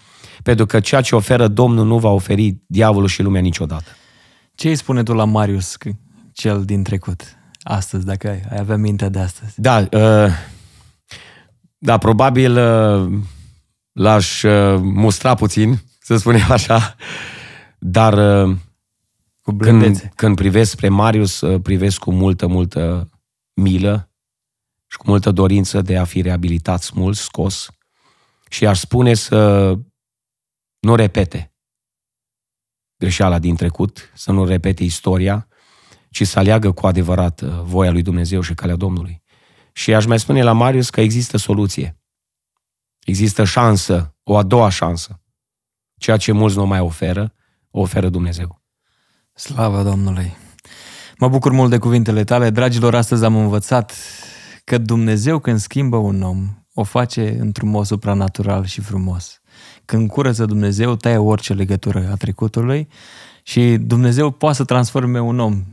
pentru că ceea ce oferă Domnul nu va oferi diavolul și lumea niciodată. Ce îi spune tu la Marius, cel din trecut? Astăzi, dacă ai, ai avea mintea de astăzi. Da, uh, da probabil uh, l-aș uh, mustra puțin, să spunem așa, dar uh, cu când, când privesc spre Marius, uh, privesc cu multă, multă milă și cu multă dorință de a fi reabilitat mult scos și aș spune să nu repete greșeala din trecut, să nu repete istoria, ci să aleagă cu adevărat uh, voia lui Dumnezeu și calea Domnului. Și aș mai spune la Marius că există soluție. Există șansă, o a doua șansă. Ceea ce mulți nu mai oferă, o oferă Dumnezeu. Slavă Domnului! Mă bucur mult de cuvintele tale. Dragilor, astăzi am învățat că Dumnezeu când schimbă un om, o face într-un mod supranatural și frumos. Când curăță Dumnezeu, taie orice legătură a trecutului și Dumnezeu poate să transforme un om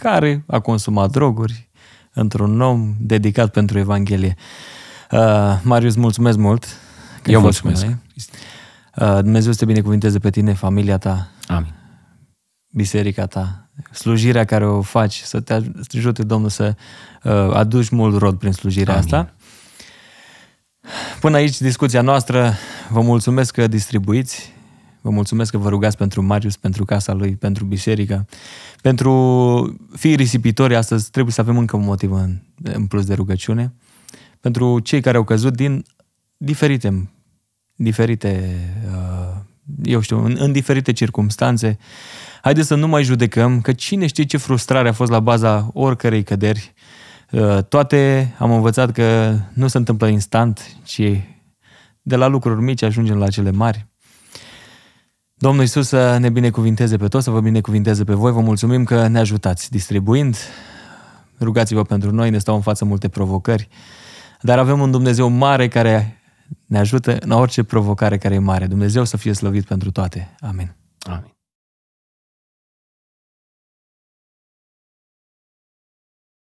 care a consumat droguri într-un om dedicat pentru Evanghelie. Uh, Marius, mulțumesc mult! Că Eu mulțumesc! Uh, Dumnezeu să te binecuvinteze pe tine, familia ta, Amin. biserica ta, slujirea care o faci, să te ajute Domnul să uh, aduci mult rod prin slujirea Amin. asta. Până aici discuția noastră. Vă mulțumesc că distribuiți Vă mulțumesc că vă rugați pentru Marius, pentru casa lui, pentru biserică, pentru fii risipitori. Astăzi trebuie să avem încă un motiv în, în plus de rugăciune. Pentru cei care au căzut din diferite, diferite uh, eu știu, în, în diferite circunstanțe. Haideți să nu mai judecăm, că cine știe ce frustrare a fost la baza oricărei căderi. Uh, toate am învățat că nu se întâmplă instant, ci de la lucruri mici ajungem la cele mari. Domnul Isus să ne binecuvinteze pe toți, să vă binecuvinteze pe voi. Vă mulțumim că ne ajutați distribuind. Rugați-vă pentru noi, ne stau în față multe provocări. Dar avem un Dumnezeu mare care ne ajută în orice provocare care e mare. Dumnezeu să fie slăvit pentru toate. Amin. Amin.